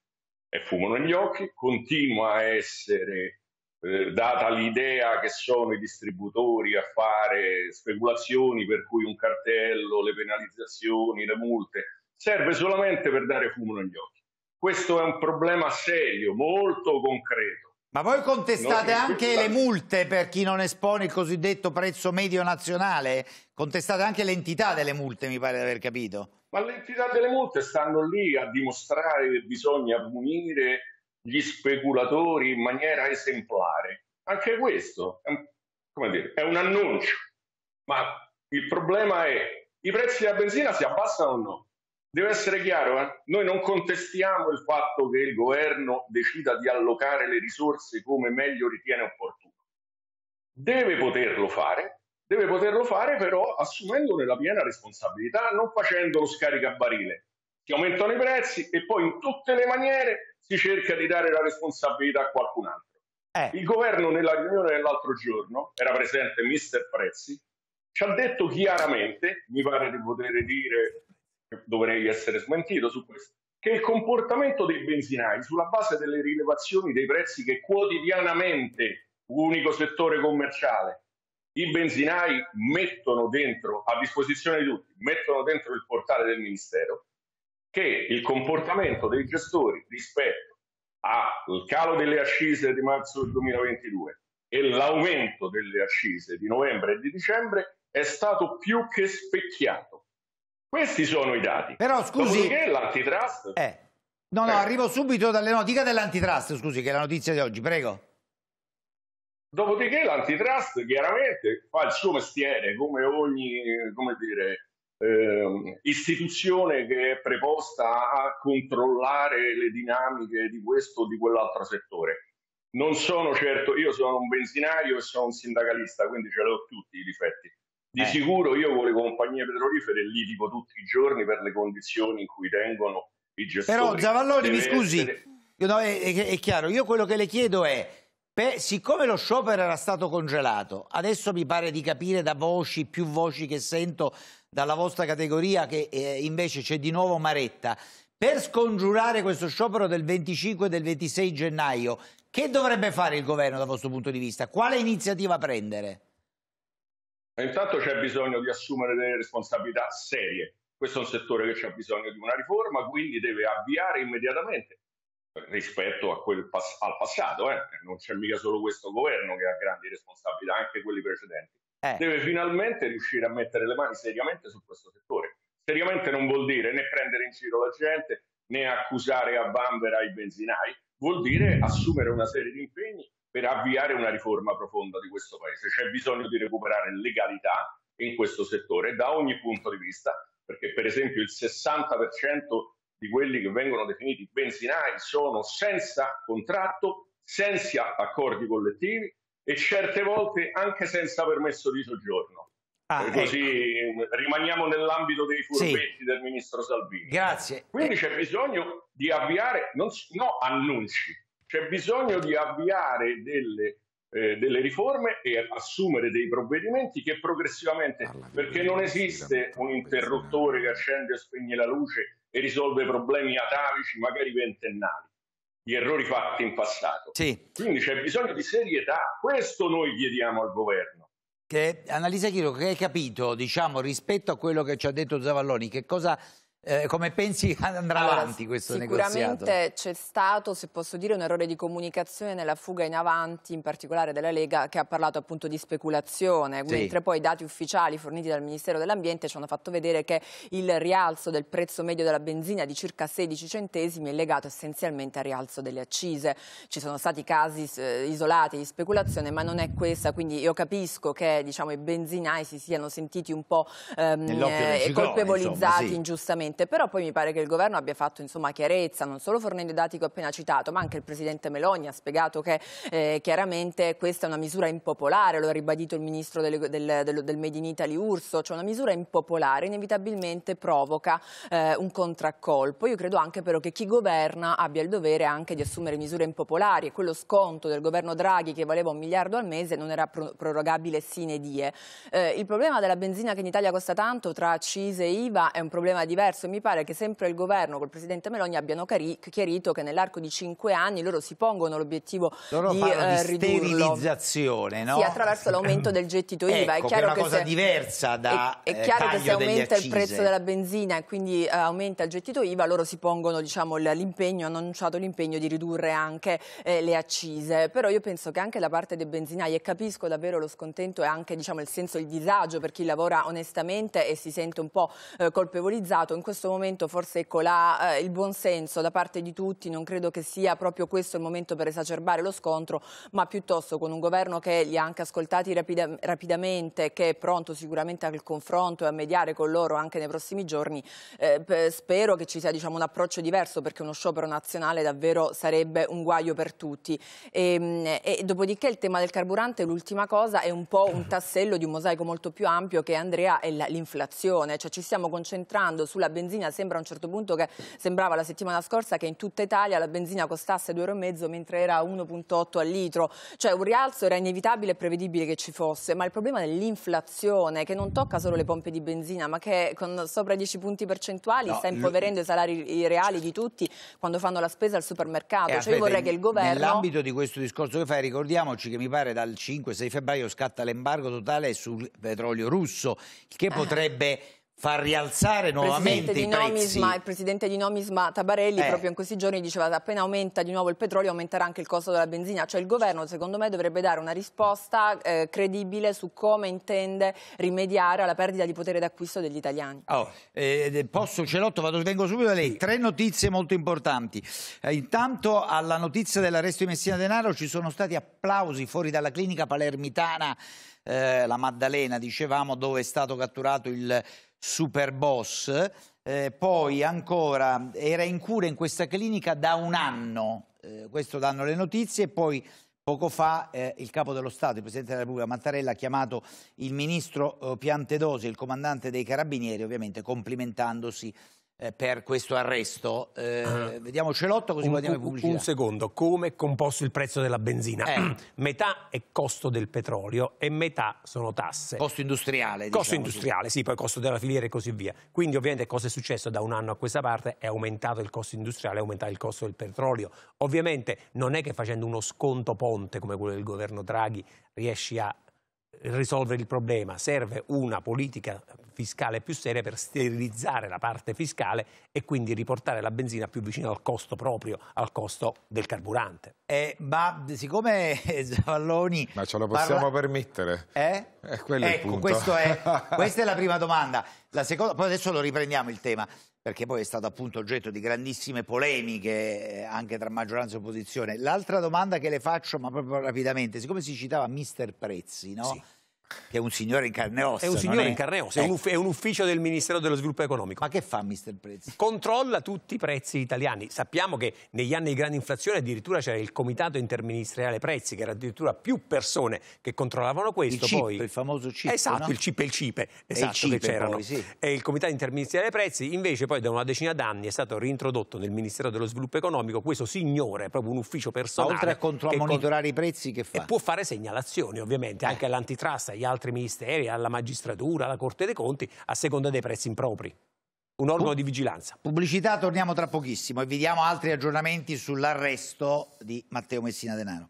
E fumo negli occhi, continua a essere eh, data l'idea che sono i distributori a fare speculazioni per cui un cartello, le penalizzazioni, le multe, serve solamente per dare fumo negli occhi. Questo è un problema serio, molto concreto. Ma voi contestate anche le multe per chi non espone il cosiddetto prezzo medio nazionale? Contestate anche l'entità delle multe, mi pare di aver capito. Ma l'entità delle multe stanno lì a dimostrare che bisogna punire gli speculatori in maniera esemplare. Anche questo è un, dire, è un annuncio, ma il problema è i prezzi della benzina si abbassano o no? Deve essere chiaro, eh? noi non contestiamo il fatto che il governo decida di allocare le risorse come meglio ritiene opportuno. Deve poterlo fare, deve poterlo fare però assumendone la piena responsabilità, non facendo lo scaricabarile. Si aumentano i prezzi e poi in tutte le maniere si cerca di dare la responsabilità a qualcun altro. Eh. Il governo nella riunione dell'altro giorno, era presente mister Prezzi, ci ha detto chiaramente, mi pare di poter dire, dovrei essere smentito su questo, che il comportamento dei benzinai sulla base delle rilevazioni dei prezzi che quotidianamente, unico settore commerciale, i benzinai mettono dentro, a disposizione di tutti, mettono dentro il portale del Ministero, che il comportamento dei gestori rispetto al calo delle accise di marzo del 2022 e l'aumento delle accise di novembre e di dicembre è stato più che specchiato. Questi sono i dati. Però scusi... Dopodiché l'antitrust... Eh. No, no, eh. arrivo subito dalle notizie dell'antitrust, scusi, che è la notizia di oggi, prego. Dopodiché l'antitrust chiaramente fa il suo mestiere, come ogni, come dire, eh, istituzione che è preposta a controllare le dinamiche di questo o di quell'altro settore. Non sono certo, io sono un benzinaio e sono un sindacalista, quindi ce l'ho tutti i difetti. Di eh. sicuro io con le compagnie petrolifere li litigo tutti i giorni per le condizioni in cui tengono i gestori. Però Zavalloni, mi scusi, essere... no, è, è, è chiaro, io quello che le chiedo è per, siccome lo sciopero era stato congelato, adesso mi pare di capire da voci, più voci che sento dalla vostra categoria, che eh, invece c'è di nuovo Maretta, per scongiurare questo sciopero del 25 e del 26 gennaio, che dovrebbe fare il governo dal vostro punto di vista? Quale iniziativa prendere? Intanto c'è bisogno di assumere delle responsabilità serie. Questo è un settore che ha bisogno di una riforma, quindi deve avviare immediatamente rispetto pass- al passato, eh? non c'è mica solo questo governo che ha grandi responsabilità, anche quelli precedenti. Eh. Deve finalmente riuscire a mettere le mani seriamente su questo settore. Seriamente non vuol dire né prendere in giro la gente né accusare a bambera i benzinai, vuol dire assumere una serie di impegni per avviare una riforma profonda di questo paese. C'è bisogno di recuperare legalità in questo settore da ogni punto di vista, perché per esempio il 60% di quelli che vengono definiti benzinai sono senza contratto, senza accordi collettivi e certe volte anche senza permesso di soggiorno. Ah, così ecco. rimaniamo nell'ambito dei furbetti sì. del ministro Salvini. Grazie. Quindi eh. c'è bisogno di avviare, non, no annunci, c'è bisogno di avviare delle, eh, delle, riforme e assumere dei provvedimenti che progressivamente, perché non esiste un interruttore che accende e spegne la luce e risolve problemi atavici, magari ventennali, gli errori fatti in passato. Sì. Quindi c'è bisogno di serietà, questo noi chiediamo al governo. Che, Annalisa Chiro, che hai capito, diciamo, rispetto a quello che ci ha detto Zavalloni, che cosa eh, come pensi andrà allora, avanti questo sicuramente negoziato? Sicuramente c'è stato, se posso dire, un errore di comunicazione nella fuga in avanti, in particolare della Lega, che ha parlato appunto di speculazione, sì. mentre poi i dati ufficiali forniti dal Ministero dell'Ambiente ci hanno fatto vedere che il rialzo del prezzo medio della benzina di circa 16 centesimi è legato essenzialmente al rialzo delle accise. Ci sono stati casi isolati di speculazione, ma non è questa, quindi io capisco che diciamo, i benzinai si siano sentiti un po' ehm, eh, colpevolizzati insomma, sì. ingiustamente sicuramente, però poi mi pare che il governo abbia fatto insomma, chiarezza, non solo fornendo i dati che ho appena citato, ma anche il presidente Meloni ha spiegato che eh, chiaramente questa è una misura impopolare, lo ha ribadito il ministro del, del, del, del Made in Italy Urso, cioè una misura impopolare inevitabilmente provoca eh, un contraccolpo. Io credo anche però che chi governa abbia il dovere anche di assumere misure impopolari e quello sconto del governo Draghi che valeva un miliardo al mese non era pro prorogabile sine die. Eh, il problema della benzina che in Italia costa tanto tra accise e IVA è un problema diverso adesso mi pare che sempre il governo col presidente Meloni abbiano chiarito che nell'arco di cinque anni loro si pongono l'obiettivo di, eh, di sterilizzazione, no? Sì, attraverso l'aumento del gettito ecco, IVA. è chiaro che è una cosa se, diversa da È, è eh, chiaro che se aumenta il prezzo della benzina e quindi uh, aumenta il gettito IVA, loro si pongono diciamo, l'impegno, hanno annunciato l'impegno di ridurre anche eh, le accise. Però io penso che anche da parte dei benzinai, e capisco davvero lo scontento e anche diciamo, il senso, il disagio per chi lavora onestamente e si sente un po' eh, colpevolizzato, in questo momento forse ecco, la, eh, il buonsenso da parte di tutti, non credo che sia proprio questo il momento per esacerbare lo scontro, ma piuttosto con un governo che li ha anche ascoltati rapida, rapidamente, che è pronto sicuramente al confronto e a mediare con loro anche nei prossimi giorni, eh, spero che ci sia diciamo, un approccio diverso perché uno sciopero nazionale davvero sarebbe un guaio per tutti. E, ehm, e dopodiché il tema del carburante, l'ultima cosa, è un po' un tassello di un mosaico molto più ampio che Andrea è l'inflazione, cioè ci stiamo concentrando sulla benzina benzina sembra a un certo punto che sembrava la settimana scorsa che in tutta Italia la benzina costasse 2,5 euro mentre era 1,8 al litro. Cioè un rialzo era inevitabile e prevedibile che ci fosse, ma il problema dell'inflazione che non tocca solo le pompe di benzina ma che con sopra 10 punti percentuali no, sta impoverendo i salari reali di tutti quando fanno la spesa al supermercato. Eh, cioè, io vorrei che il governo... Nell'ambito di questo discorso che fai ricordiamoci che mi pare dal 5-6 febbraio scatta l'embargo totale sul petrolio russo, il che eh. potrebbe... Eh far rialzare nuovamente presidente i prezzi. il presidente di Nomisma Tabarelli eh. proprio in questi giorni diceva che appena aumenta di nuovo il petrolio aumenterà anche il costo della benzina, cioè il governo secondo me dovrebbe dare una risposta eh, credibile su come intende rimediare alla perdita di potere d'acquisto degli italiani. Oh, eh, eh posso Celotto, vado, vengo subito da lei, tre notizie molto importanti. Eh, intanto alla notizia dell'arresto di Messina Denaro ci sono stati applausi fuori dalla clinica palermitana, eh, la Maddalena dicevamo, dove è stato catturato il Superboss, eh, poi ancora era in cura in questa clinica da un anno, eh, questo danno le notizie, poi Poco fa eh, il capo dello Stato, il Presidente della Repubblica Mattarella, ha chiamato il ministro eh, Piantedosi, il comandante dei Carabinieri, ovviamente complimentandosi eh, per questo arresto. Eh, ah. Vediamo Celotto così guardiamo i pubblici. Un secondo, come è composto il prezzo della benzina? Eh. metà è costo del petrolio e metà sono tasse. Costo industriale. Costo diciamo, industriale, così. sì, poi costo della filiera e così via. Quindi ovviamente cosa è successo da un anno a questa parte? È aumentato il costo industriale, è aumentato il costo del petrolio. Ovviamente non è che facendo uno sconto ponte come quello del governo Draghi riesci a risolvere il problema, serve una politica fiscale più seria per sterilizzare la parte fiscale e quindi riportare la benzina più vicino al costo proprio, al costo del carburante. Eh, ma siccome Zavalloni... Ma ce lo possiamo parla... permettere? Eh? Eh, ecco, è, questa è la prima domanda. La seconda, poi adesso lo riprendiamo il tema perché poi è stato appunto oggetto di grandissime polemiche eh, anche tra maggioranza e opposizione. L'altra domanda che le faccio, ma proprio rapidamente, siccome si citava Mister Prezzi, no? Sì che è un signore in carne e ossa. È un signore è... in carne e ossa, è, eh. un, uff è un ufficio del Ministero dello Sviluppo Economico. Ma che fa Mr. Prezzi? Controlla tutti i prezzi italiani. Sappiamo che negli anni di grande inflazione addirittura c'era il Comitato Interministeriale Prezzi, che era addirittura più persone che controllavano questo. Il, CIP, il famoso CIP. Esatto, no? il CIP e il esatto, CIPE. Esatto, il CIPE, che c'erano. Sì. E il Comitato Interministeriale Prezzi invece poi da una decina d'anni è stato reintrodotto nel Ministero dello Sviluppo Economico questo signore, proprio un ufficio personale. Ma oltre a, a monitorare con... i prezzi che fa? E può fare segnalazioni ovviamente eh. anche all'antitrust, agli altri ministeri, alla magistratura, alla Corte dei Conti, a seconda dei prezzi impropri un organo di vigilanza. Pubblicità, torniamo tra pochissimo e vi diamo altri aggiornamenti sull'arresto di Matteo Messina Denaro.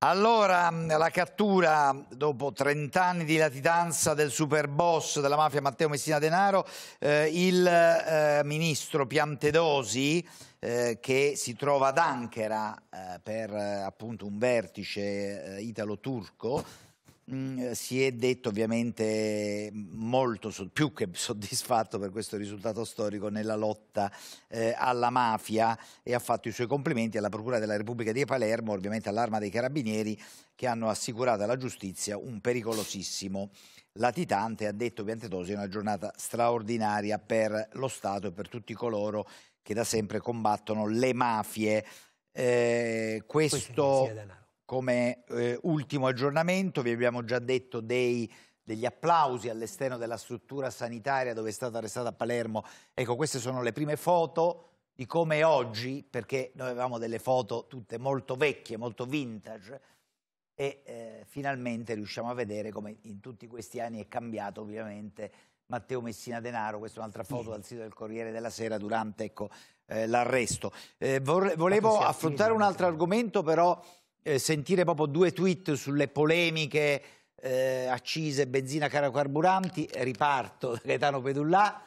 Allora, mm, la cattura dopo 30 anni di latitanza del super boss della mafia Matteo Messina Denaro, eh, il eh, ministro Piantedosi eh, che si trova ad Ankara eh, per eh, appunto un vertice eh, italo-turco Mm, eh, si è detto ovviamente molto, più che soddisfatto per questo risultato storico nella lotta eh, alla mafia e ha fatto i suoi complimenti alla Procura della Repubblica di Palermo, ovviamente all'Arma dei Carabinieri che hanno assicurato alla giustizia un pericolosissimo latitante. Ha detto Piantedosi è una giornata straordinaria per lo Stato e per tutti coloro che da sempre combattono le mafie. Eh, questo, questo come eh, ultimo aggiornamento vi abbiamo già detto dei, degli applausi all'esterno della struttura sanitaria dove è stata arrestata a Palermo. Ecco, queste sono le prime foto di come oggi, perché noi avevamo delle foto tutte molto vecchie, molto vintage, e eh, finalmente riusciamo a vedere come in tutti questi anni è cambiato ovviamente Matteo Messina Denaro, questa è un'altra foto dal sito del Corriere della Sera durante ecco, eh, l'arresto. Eh, volevo affrontare un altro argomento però eh, sentire proprio due tweet sulle polemiche eh, accise, benzina, caro carburanti. Riparto da Gaetano Pedullà.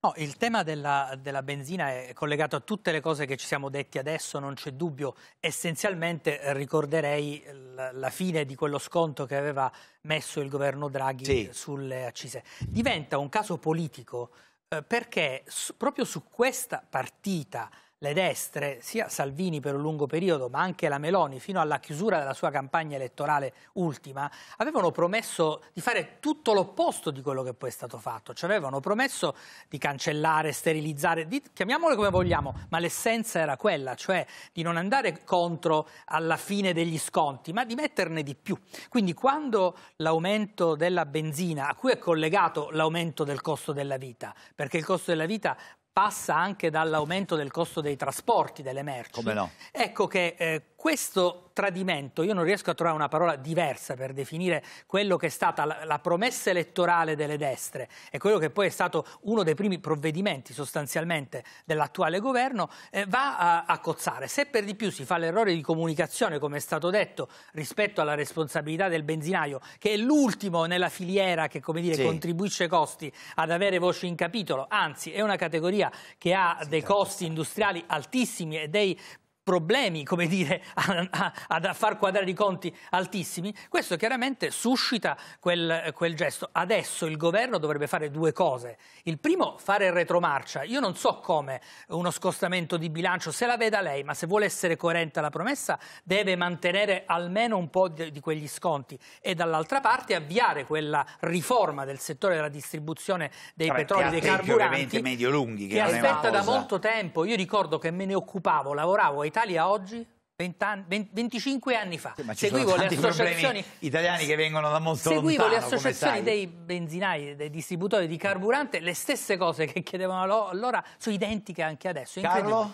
No, il tema della, della, benzina è collegato a tutte le cose che ci siamo detti adesso, non c'è dubbio. Essenzialmente eh, ricorderei la, la, fine di quello sconto che aveva messo il governo Draghi sì. sulle accise. Diventa un caso politico eh, perché su, proprio su questa partita le destre, sia Salvini per un lungo periodo, ma anche la Meloni, fino alla chiusura della sua campagna elettorale ultima, avevano promesso di fare tutto l'opposto di quello che poi è stato fatto. Cioè avevano promesso di cancellare, sterilizzare, di, chiamiamole come vogliamo, ma l'essenza era quella, cioè di non andare contro alla fine degli sconti, ma di metterne di più. Quindi quando l'aumento della benzina, a cui è collegato l'aumento del costo della vita, perché il costo della vita passa anche dall'aumento del costo dei trasporti delle merci. No. Ecco che eh, questo tradimento, io non riesco a trovare una parola diversa per definire quello che è stata la, la, promessa elettorale delle destre e quello che poi è stato uno dei primi provvedimenti sostanzialmente dell'attuale governo, eh, va a, a, cozzare. Se per di più si fa l'errore di comunicazione, come è stato detto, rispetto alla responsabilità del benzinaio, che è l'ultimo nella filiera che come dire, sì. contribuisce ai costi ad avere voce in capitolo, anzi è una categoria che ha dei certo. costi industriali altissimi e dei problemi, come dire, a, a, a far quadrare i conti altissimi, questo chiaramente suscita quel, quel, gesto. Adesso il governo dovrebbe fare due cose. Il primo, fare retromarcia. Io non so come uno scostamento di bilancio, se la veda lei, ma se vuole essere coerente alla promessa, deve mantenere almeno un po' di, di quegli sconti e dall'altra parte avviare quella riforma del settore della distribuzione dei Tra petroli, dei carburanti, medio-lunghi, che, che aspetta da molto tempo. Io ricordo che me ne occupavo, lavoravo ai Italia oggi? 20 anni, 20, 25 anni fa sì, seguivo le associazioni italiani che vengono da molto seguivo lontano, le associazioni dei benzinai dei distributori di carburante le stesse cose che chiedevano allora sono identiche anche adesso Carlo?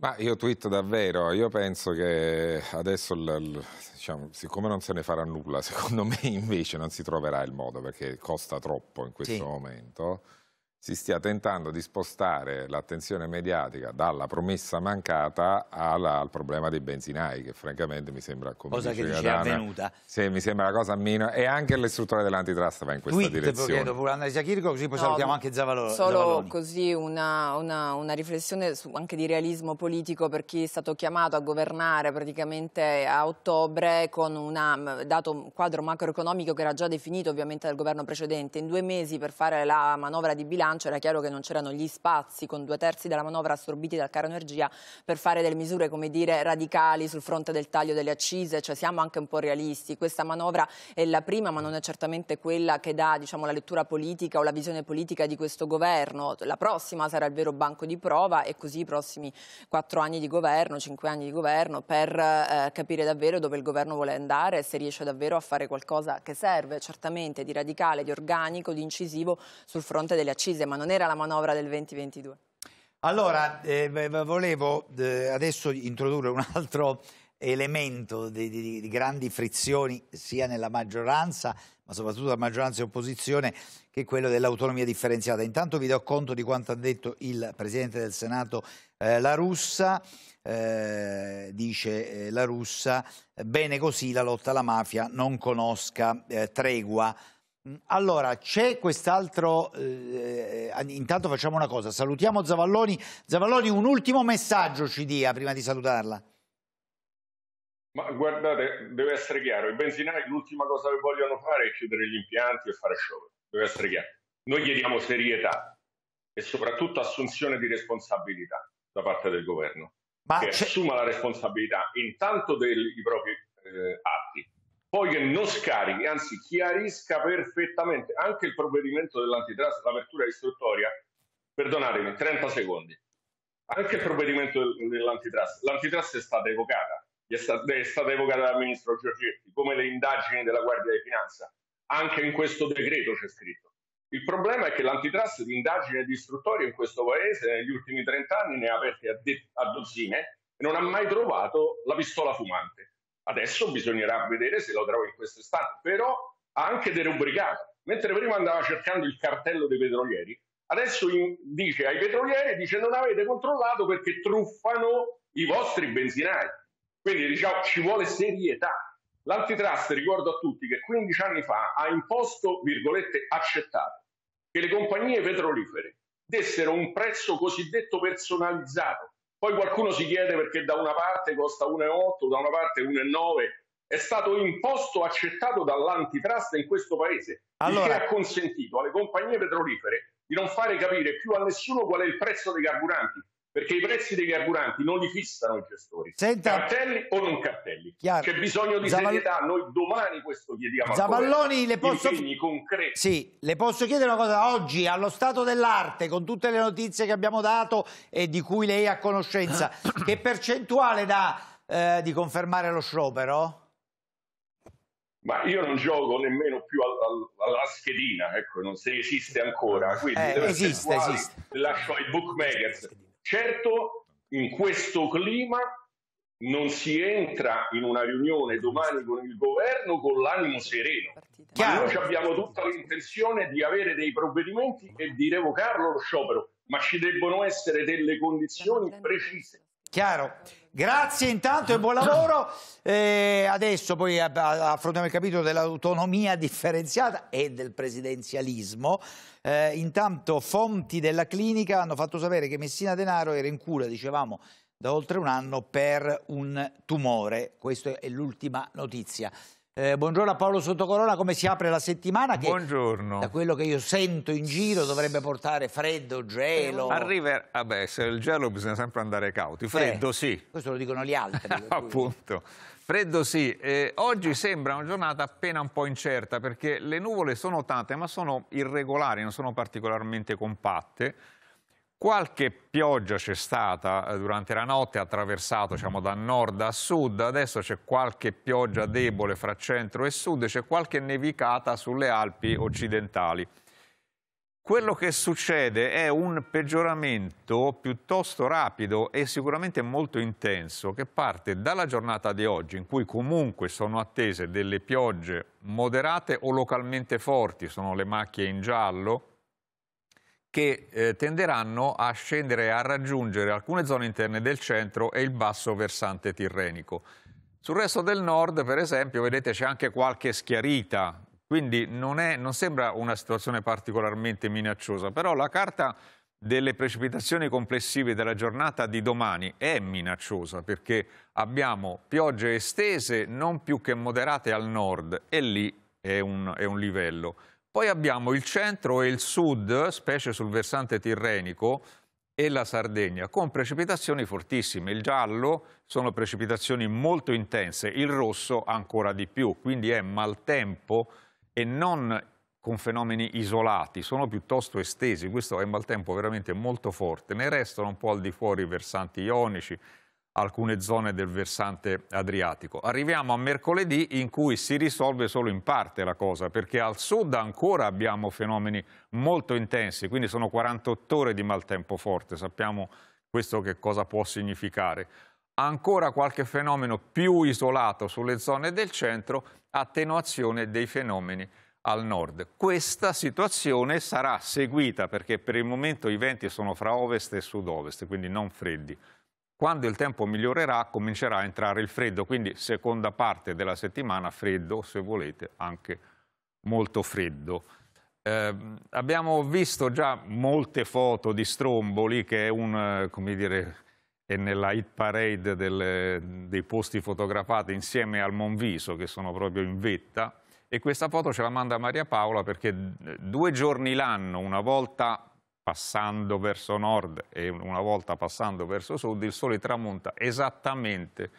Ma io twitto davvero, io penso che adesso, diciamo, siccome non se ne farà nulla, secondo me invece non si troverà il modo perché costa troppo in questo sì. momento si stia tentando di spostare l'attenzione mediatica dalla promessa mancata alla, al problema dei benzinai, che francamente mi sembra come cosa che dice Adana, avvenuta. Sì, mi sembra la cosa meno e anche le strutture dell'antitrust va in questa Tweet, direzione. chiedo pure Annalisa Chirico, così poi no, salutiamo anche Zavaloro. Solo Zavaloni. così una, una, una riflessione su, anche di realismo politico per chi è stato chiamato a governare praticamente a ottobre con una, dato un quadro macroeconomico che era già definito ovviamente dal governo precedente, in due mesi per fare la manovra di bilancio bilancio era chiaro che non c'erano gli spazi con due terzi della manovra assorbiti dal caro energia per fare delle misure come dire radicali sul fronte del taglio delle accise, cioè siamo anche un po' realisti. Questa manovra è la prima ma non è certamente quella che dà diciamo, la lettura politica o la visione politica di questo governo. La prossima sarà il vero banco di prova e così i prossimi quattro anni di governo, cinque anni di governo per eh, capire davvero dove il governo vuole andare e se riesce davvero a fare qualcosa che serve certamente di radicale, di organico, di incisivo sul fronte delle accise decise, ma non era la manovra del 2022. Allora, eh, volevo eh, adesso introdurre un altro elemento di, di, di, grandi frizioni sia nella maggioranza, ma soprattutto la maggioranza e opposizione, che è quello dell'autonomia differenziata. Intanto vi do conto di quanto ha detto il Presidente del Senato eh, La Russa, eh, dice eh, La Russa, bene così la lotta alla mafia non conosca eh, tregua. Mm, allora, c'è quest'altro, eh, eh, intanto facciamo una cosa, salutiamo Zavalloni. Zavalloni, un ultimo messaggio ci dia prima di salutarla. Ma guardate, deve essere chiaro, i benzinai l'ultima cosa che vogliono fare è chiudere gli impianti e fare show, deve essere chiaro. Noi chiediamo serietà e soprattutto assunzione di responsabilità da parte del governo, Ma che assuma la responsabilità intanto dei propri eh, atti, poi che non scarichi, anzi chiarisca perfettamente anche il provvedimento dell'antitrust, l'apertura istruttoria, perdonatemi, 30 secondi, anche il provvedimento dell'antitrust, l'antitrust è stata evocata, è stata, è stata evocata dal ministro Giorgetti, come le indagini della Guardia di Finanza, anche in questo decreto c'è scritto. Il problema è che l'antitrust di indagine e di istruttoria in questo paese negli ultimi 30 anni ne ha aperte a, a dozzine e non ha mai trovato la pistola fumante. Adesso bisognerà vedere se lo trovo in quest'estate, però ha anche derubricato. Mentre prima andava cercando il cartello dei petrolieri, adesso in, dice ai petrolieri, dice non avete controllato perché truffano i vostri benzinari. Quindi diciamo ci vuole serietà. L'antitrust, ricordo a tutti, che 15 anni fa ha imposto, virgolette, accettato che le compagnie petrolifere dessero un prezzo cosiddetto personalizzato poi qualcuno si chiede perché da una parte costa 1,8, da una parte 1,9. È stato imposto, accettato dall'antitrust in questo paese, allora... che ha consentito alle compagnie petrolifere di non fare capire più a nessuno qual è il prezzo dei carburanti, perché i prezzi dei carburanti non li fissano i gestori. Senta, cartelli o non cartelli? Chiaro. C'è bisogno di Zaval... serietà, noi domani questo chiediamo Zavalloni, le posso... Sì, le posso chiedere una cosa, oggi allo stato dell'arte, con tutte le notizie che abbiamo dato e di cui lei ha conoscenza, che percentuale dà eh, di confermare lo sciopero? Ma io non gioco nemmeno più al, al, alla schedina, ecco, non se esiste ancora, quindi eh, esiste, esiste. lascio ai bookmakers Certo, in questo clima non si entra in una riunione domani con il governo con l'animo sereno. Chiaro. Noi abbiamo tutta l'intenzione di avere dei provvedimenti e di revocarlo lo sciopero, ma ci debbono essere delle condizioni precise. Chiaro. Grazie intanto e buon ah. lavoro. Eh, adesso poi affrontiamo il capitolo dell'autonomia differenziata e del presidenzialismo. Eh, intanto fonti della clinica hanno fatto sapere che Messina Denaro era in cura, dicevamo, da oltre un anno per un tumore. Questa è l'ultima notizia. Eh, buongiorno a Paolo Sottocorona, come si apre la settimana? Che, buongiorno. Da quello che io sento in giro dovrebbe portare freddo, gelo. Arriva, vabbè, se il gelo bisogna sempre andare cauti. Eh, freddo eh, sì. Questo lo dicono gli altri. Appunto. Freddo sì, eh, oggi sembra una giornata appena un po' incerta perché le nuvole sono tante ma sono irregolari, non sono particolarmente compatte Qualche pioggia c'è stata eh, durante la notte, attraversato diciamo, da nord a sud, adesso c'è qualche pioggia debole fra centro e sud, c'è qualche nevicata sulle Alpi occidentali. Quello che succede è un peggioramento piuttosto rapido e sicuramente molto intenso che parte dalla giornata di oggi in cui comunque sono attese delle piogge moderate o localmente forti, sono le macchie in giallo, che eh, tenderanno a scendere e a raggiungere alcune zone interne del centro e il basso versante tirrenico. Sul resto del nord, per esempio, vedete c'è anche qualche schiarita, quindi non, è, non sembra una situazione particolarmente minacciosa, però la carta delle precipitazioni complessive della giornata di domani è minacciosa perché abbiamo piogge estese non più che moderate al nord e lì è un, è un livello. Poi abbiamo il centro e il sud, specie sul versante tirrenico, e la Sardegna, con precipitazioni fortissime. Il giallo sono precipitazioni molto intense, il rosso ancora di più, quindi è maltempo e non con fenomeni isolati, sono piuttosto estesi. Questo è maltempo veramente molto forte. Ne restano un po' al di fuori i versanti ionici, alcune zone del versante adriatico. Arriviamo a mercoledì in cui si risolve solo in parte la cosa, perché al sud ancora abbiamo fenomeni molto intensi, quindi sono 48 ore di maltempo forte, sappiamo questo che cosa può significare. Ancora qualche fenomeno più isolato sulle zone del centro, attenuazione dei fenomeni al nord. Questa situazione sarà seguita perché per il momento i venti sono fra ovest e sud-ovest, quindi non freddi quando il tempo migliorerà comincerà a entrare il freddo, quindi seconda parte della settimana freddo, se volete anche molto freddo. Eh, abbiamo visto già molte foto di Stromboli, che è un, eh, come dire, è nella hit parade del, dei posti fotografati insieme al Monviso, che sono proprio in vetta. E questa foto ce la manda Maria Paola perché eh, due giorni l'anno, una volta passando verso nord e una volta passando verso sud, il sole tramonta esattamente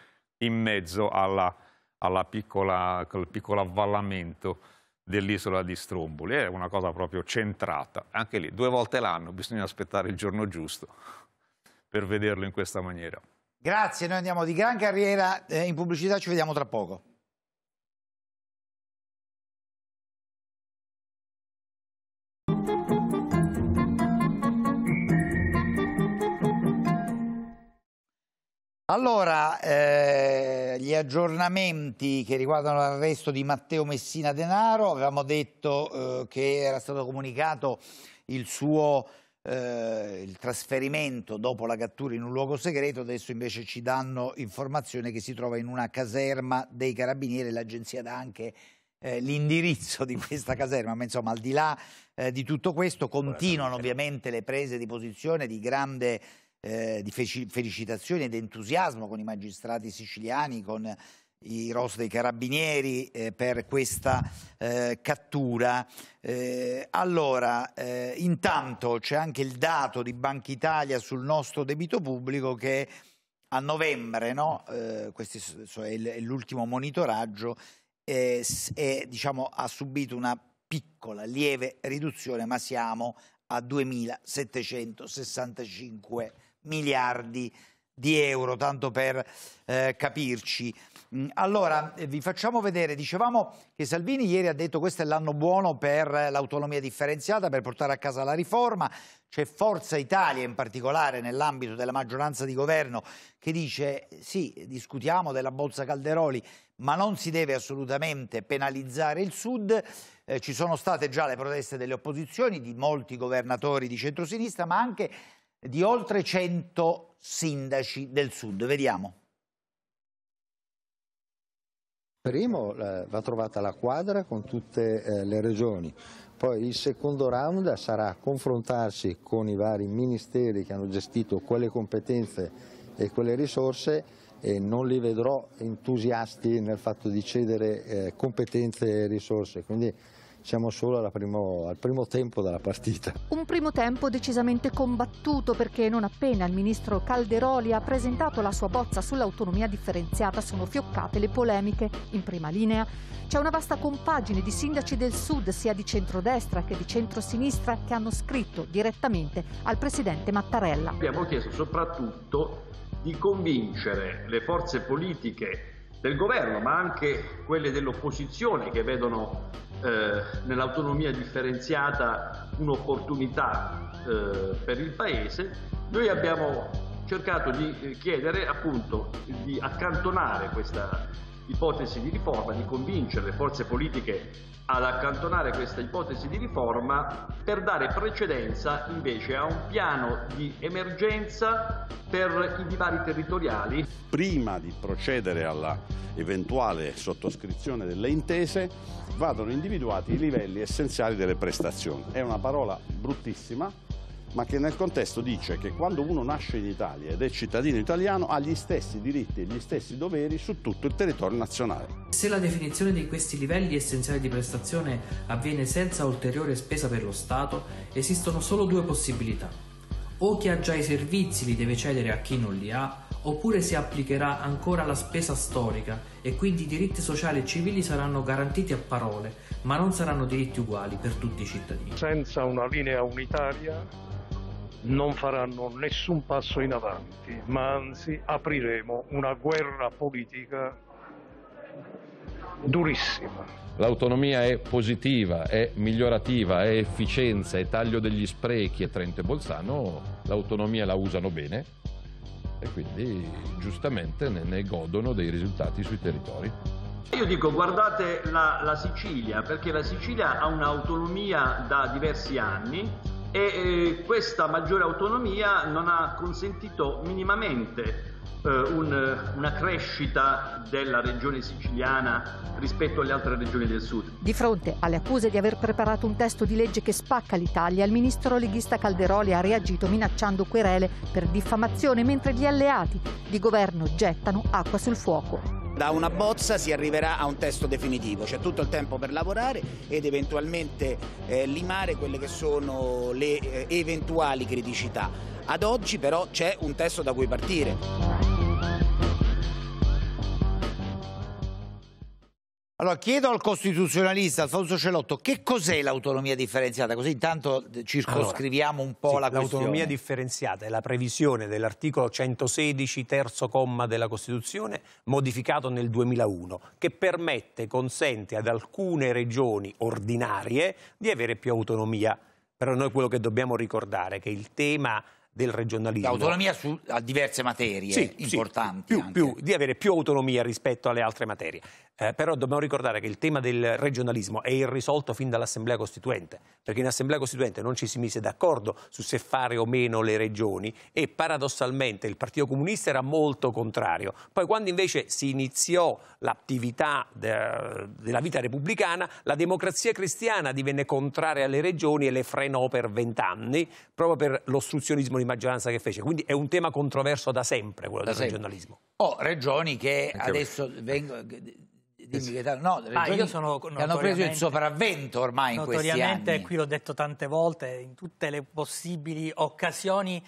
in mezzo alla, alla piccola, al piccolo avvallamento dell'isola di Stromboli. È una cosa proprio centrata. Anche lì, due volte l'anno, bisogna aspettare il giorno giusto per vederlo in questa maniera. Grazie, noi andiamo di gran carriera eh, in pubblicità, ci vediamo tra poco. Allora, eh, gli aggiornamenti che riguardano l'arresto di Matteo Messina Denaro, avevamo detto eh, che era stato comunicato il suo eh, il trasferimento dopo la cattura in un luogo segreto, adesso invece ci danno informazione che si trova in una caserma dei carabinieri, l'agenzia dà anche eh, l'indirizzo di questa caserma, ma insomma al di là eh, di tutto questo continuano ovviamente le prese di posizione di grande eh, di felicitazioni ed entusiasmo con i magistrati siciliani, con i ROS dei carabinieri eh, per questa eh, cattura. Eh, allora, eh, intanto c'è anche il dato di Banca Italia sul nostro debito pubblico che a novembre, no? Eh, questo è l'ultimo monitoraggio, è, diciamo, ha subito una piccola, lieve riduzione, ma siamo a 2.765 miliardi di euro, tanto per eh, capirci. Mm, allora, eh, vi facciamo vedere, dicevamo che Salvini ieri ha detto che questo è l'anno buono per l'autonomia differenziata, per portare a casa la riforma, c'è Forza Italia in particolare nell'ambito della maggioranza di governo che dice sì, discutiamo della bozza Calderoli, ma non si deve assolutamente penalizzare il Sud, eh, ci sono state già le proteste delle opposizioni, di molti governatori di centrosinistra, ma anche di oltre 100 sindaci del sud. Vediamo. Primo eh, va trovata la quadra con tutte eh, le regioni, poi il secondo round sarà confrontarsi con i vari ministeri che hanno gestito quelle competenze e quelle risorse e non li vedrò entusiasti nel fatto di cedere eh, competenze e risorse, quindi siamo solo primo, al primo tempo della partita. Un primo tempo decisamente combattuto perché non appena il ministro Calderoli ha presentato la sua bozza sull'autonomia differenziata sono fioccate le polemiche in prima linea. C'è una vasta compagine di sindaci del sud, sia di centrodestra che di centrosinistra, che hanno scritto direttamente al presidente Mattarella. Abbiamo chiesto soprattutto di convincere le forze politiche del governo, ma anche quelle dell'opposizione che vedono eh, nell'autonomia differenziata un'opportunità eh, per il Paese, noi abbiamo cercato di chiedere appunto di accantonare questa ipotesi di riforma, di convincere le forze politiche ad accantonare questa ipotesi di riforma per dare precedenza invece a un piano di emergenza per i divari territoriali. Prima di procedere alla eventuale sottoscrizione delle intese vadano individuati i livelli essenziali delle prestazioni. È una parola bruttissima ma che nel contesto dice che quando uno nasce in Italia ed è cittadino italiano ha gli stessi diritti e gli stessi doveri su tutto il territorio nazionale. Se la definizione di questi livelli essenziali di prestazione avviene senza ulteriore spesa per lo Stato, esistono solo due possibilità. O chi ha già i servizi li deve cedere a chi non li ha, oppure si applicherà ancora la spesa storica e quindi i diritti sociali e civili saranno garantiti a parole, ma non saranno diritti uguali per tutti i cittadini. Senza una linea unitaria non faranno nessun passo in avanti, ma anzi apriremo una guerra politica durissima. L'autonomia è positiva, è migliorativa, è efficienza, è taglio degli sprechi e Trento e Bolzano l'autonomia la usano bene e quindi giustamente ne, ne godono dei risultati sui territori. Io dico guardate la, la Sicilia perché la Sicilia ha un'autonomia da diversi anni e eh, questa maggiore autonomia non ha consentito minimamente eh, un, una crescita della regione siciliana rispetto alle altre regioni del sud. Di fronte alle accuse di aver preparato un testo di legge che spacca l'Italia, il ministro leghista Calderoli ha reagito minacciando querele per diffamazione mentre gli alleati di governo gettano acqua sul fuoco. Da una bozza si arriverà a un testo definitivo, c'è tutto il tempo per lavorare ed eventualmente eh, limare quelle che sono le eh, eventuali criticità. Ad oggi però c'è un testo da cui partire. Allora chiedo al costituzionalista Alfonso Celotto che cos'è l'autonomia differenziata, così intanto circoscriviamo allora, un po' sì, la questione. L'autonomia differenziata è la previsione dell'articolo 116 terzo comma della Costituzione modificato nel 2001 che permette, consente ad alcune regioni ordinarie di avere più autonomia. Però noi quello che dobbiamo ricordare è che il tema del regionalismo. L'autonomia su, a diverse materie sì, importanti. Sì, più, più, di avere più autonomia rispetto alle altre materie. Eh, però dobbiamo ricordare che il tema del regionalismo è irrisolto fin dall'Assemblea Costituente, perché in Assemblea Costituente non ci si mise d'accordo su se fare o meno le regioni e paradossalmente il Partito Comunista era molto contrario. Poi quando invece si iniziò l'attività de della vita repubblicana, la democrazia cristiana divenne contraria alle regioni e le frenò per vent'anni, proprio per l'ostruzionismo di maggioranza che fece. Quindi è un tema controverso da sempre quello da del sempre. regionalismo. oh, regioni che Anche adesso vengono dimmi che no, le ah, io sono che hanno preso il sopravvento ormai in questi anni. Notoriamente, qui l'ho detto tante volte, in tutte le possibili occasioni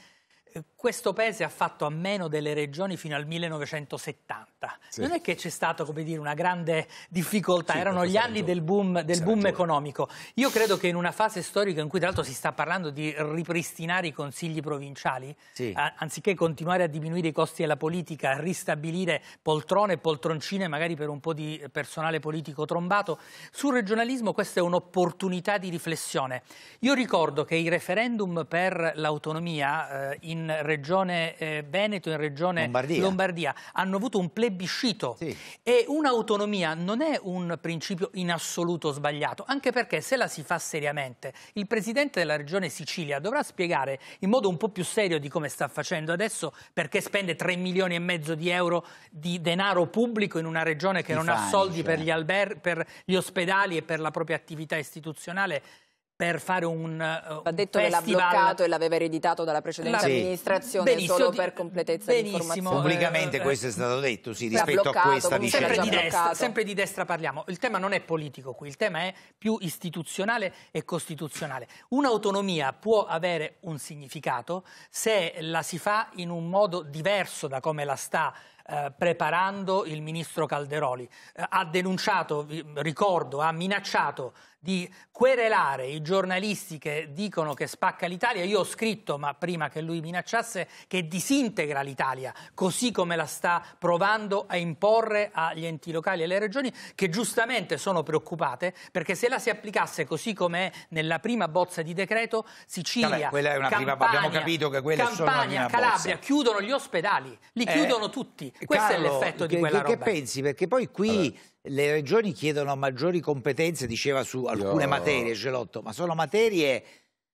questo paese ha fatto a meno delle regioni fino al 1970. Sì. Non è che c'è stata una grande difficoltà, sì, erano gli anni del boom, del boom economico. Io credo che in una fase storica in cui tra l'altro si sta parlando di ripristinare i consigli provinciali, sì. a, anziché continuare a diminuire i costi della politica, a ristabilire poltrone e poltroncine magari per un po' di personale politico trombato, sul regionalismo questa è un'opportunità di riflessione. Io ricordo che i referendum per l'autonomia eh, in in regione eh, Veneto, in regione Lombardia. Lombardia. hanno avuto un plebiscito sì. e un'autonomia non è un principio in assoluto sbagliato, anche perché se la si fa seriamente, il presidente della regione Sicilia dovrà spiegare in modo un po' più serio di come sta facendo adesso perché spende 3 milioni e mezzo di euro di denaro pubblico in una regione che si non fa, ha soldi cioè. per, eh. gli per gli ospedali e per la propria attività istituzionale per fare un eh, Ha detto festival. che l'ha bloccato e l'aveva ereditato dalla precedente La... amministrazione benissimo, solo per completezza benissimo, di informazione. Pubblicamente eh, questo è stato detto, sì, rispetto bloccato, a questa vicenda. Sempre di, destra, sempre di destra parliamo. Il tema non è politico qui, il tema è più istituzionale e costituzionale. Un'autonomia può avere un significato se la si fa in un modo diverso da come la sta eh, preparando il ministro Calderoli. Eh, ha denunciato, ricordo, ha minacciato di querelare i giornalisti che dicono che spacca l'Italia. Io ho scritto, ma prima che lui minacciasse, che disintegra l'Italia, così come la sta provando a imporre agli enti locali e alle regioni, che giustamente sono preoccupate, perché se la si applicasse così come è nella prima bozza di decreto, Sicilia, Vabbè, Campania, prima, abbiamo capito che quelle Campania, Calabria, bozza. chiudono gli ospedali, li eh, chiudono tutti. Questo Carlo, è l'effetto di quella che, roba. Che pensi? Perché poi qui... Allora le regioni chiedono maggiori competenze, diceva su alcune Io... materie, Gelotto, ma sono materie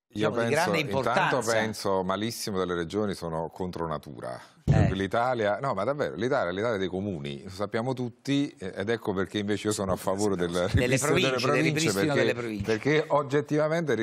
diciamo, penso, di grande importanza. Intanto penso malissimo delle regioni sono contro natura eh. L'Italia, no ma davvero, l'Italia è l'Italia dei comuni, lo sappiamo tutti eh, ed ecco perché invece io sono a favore del, delle, province, delle, province, perché, delle province, perché, oggettivamente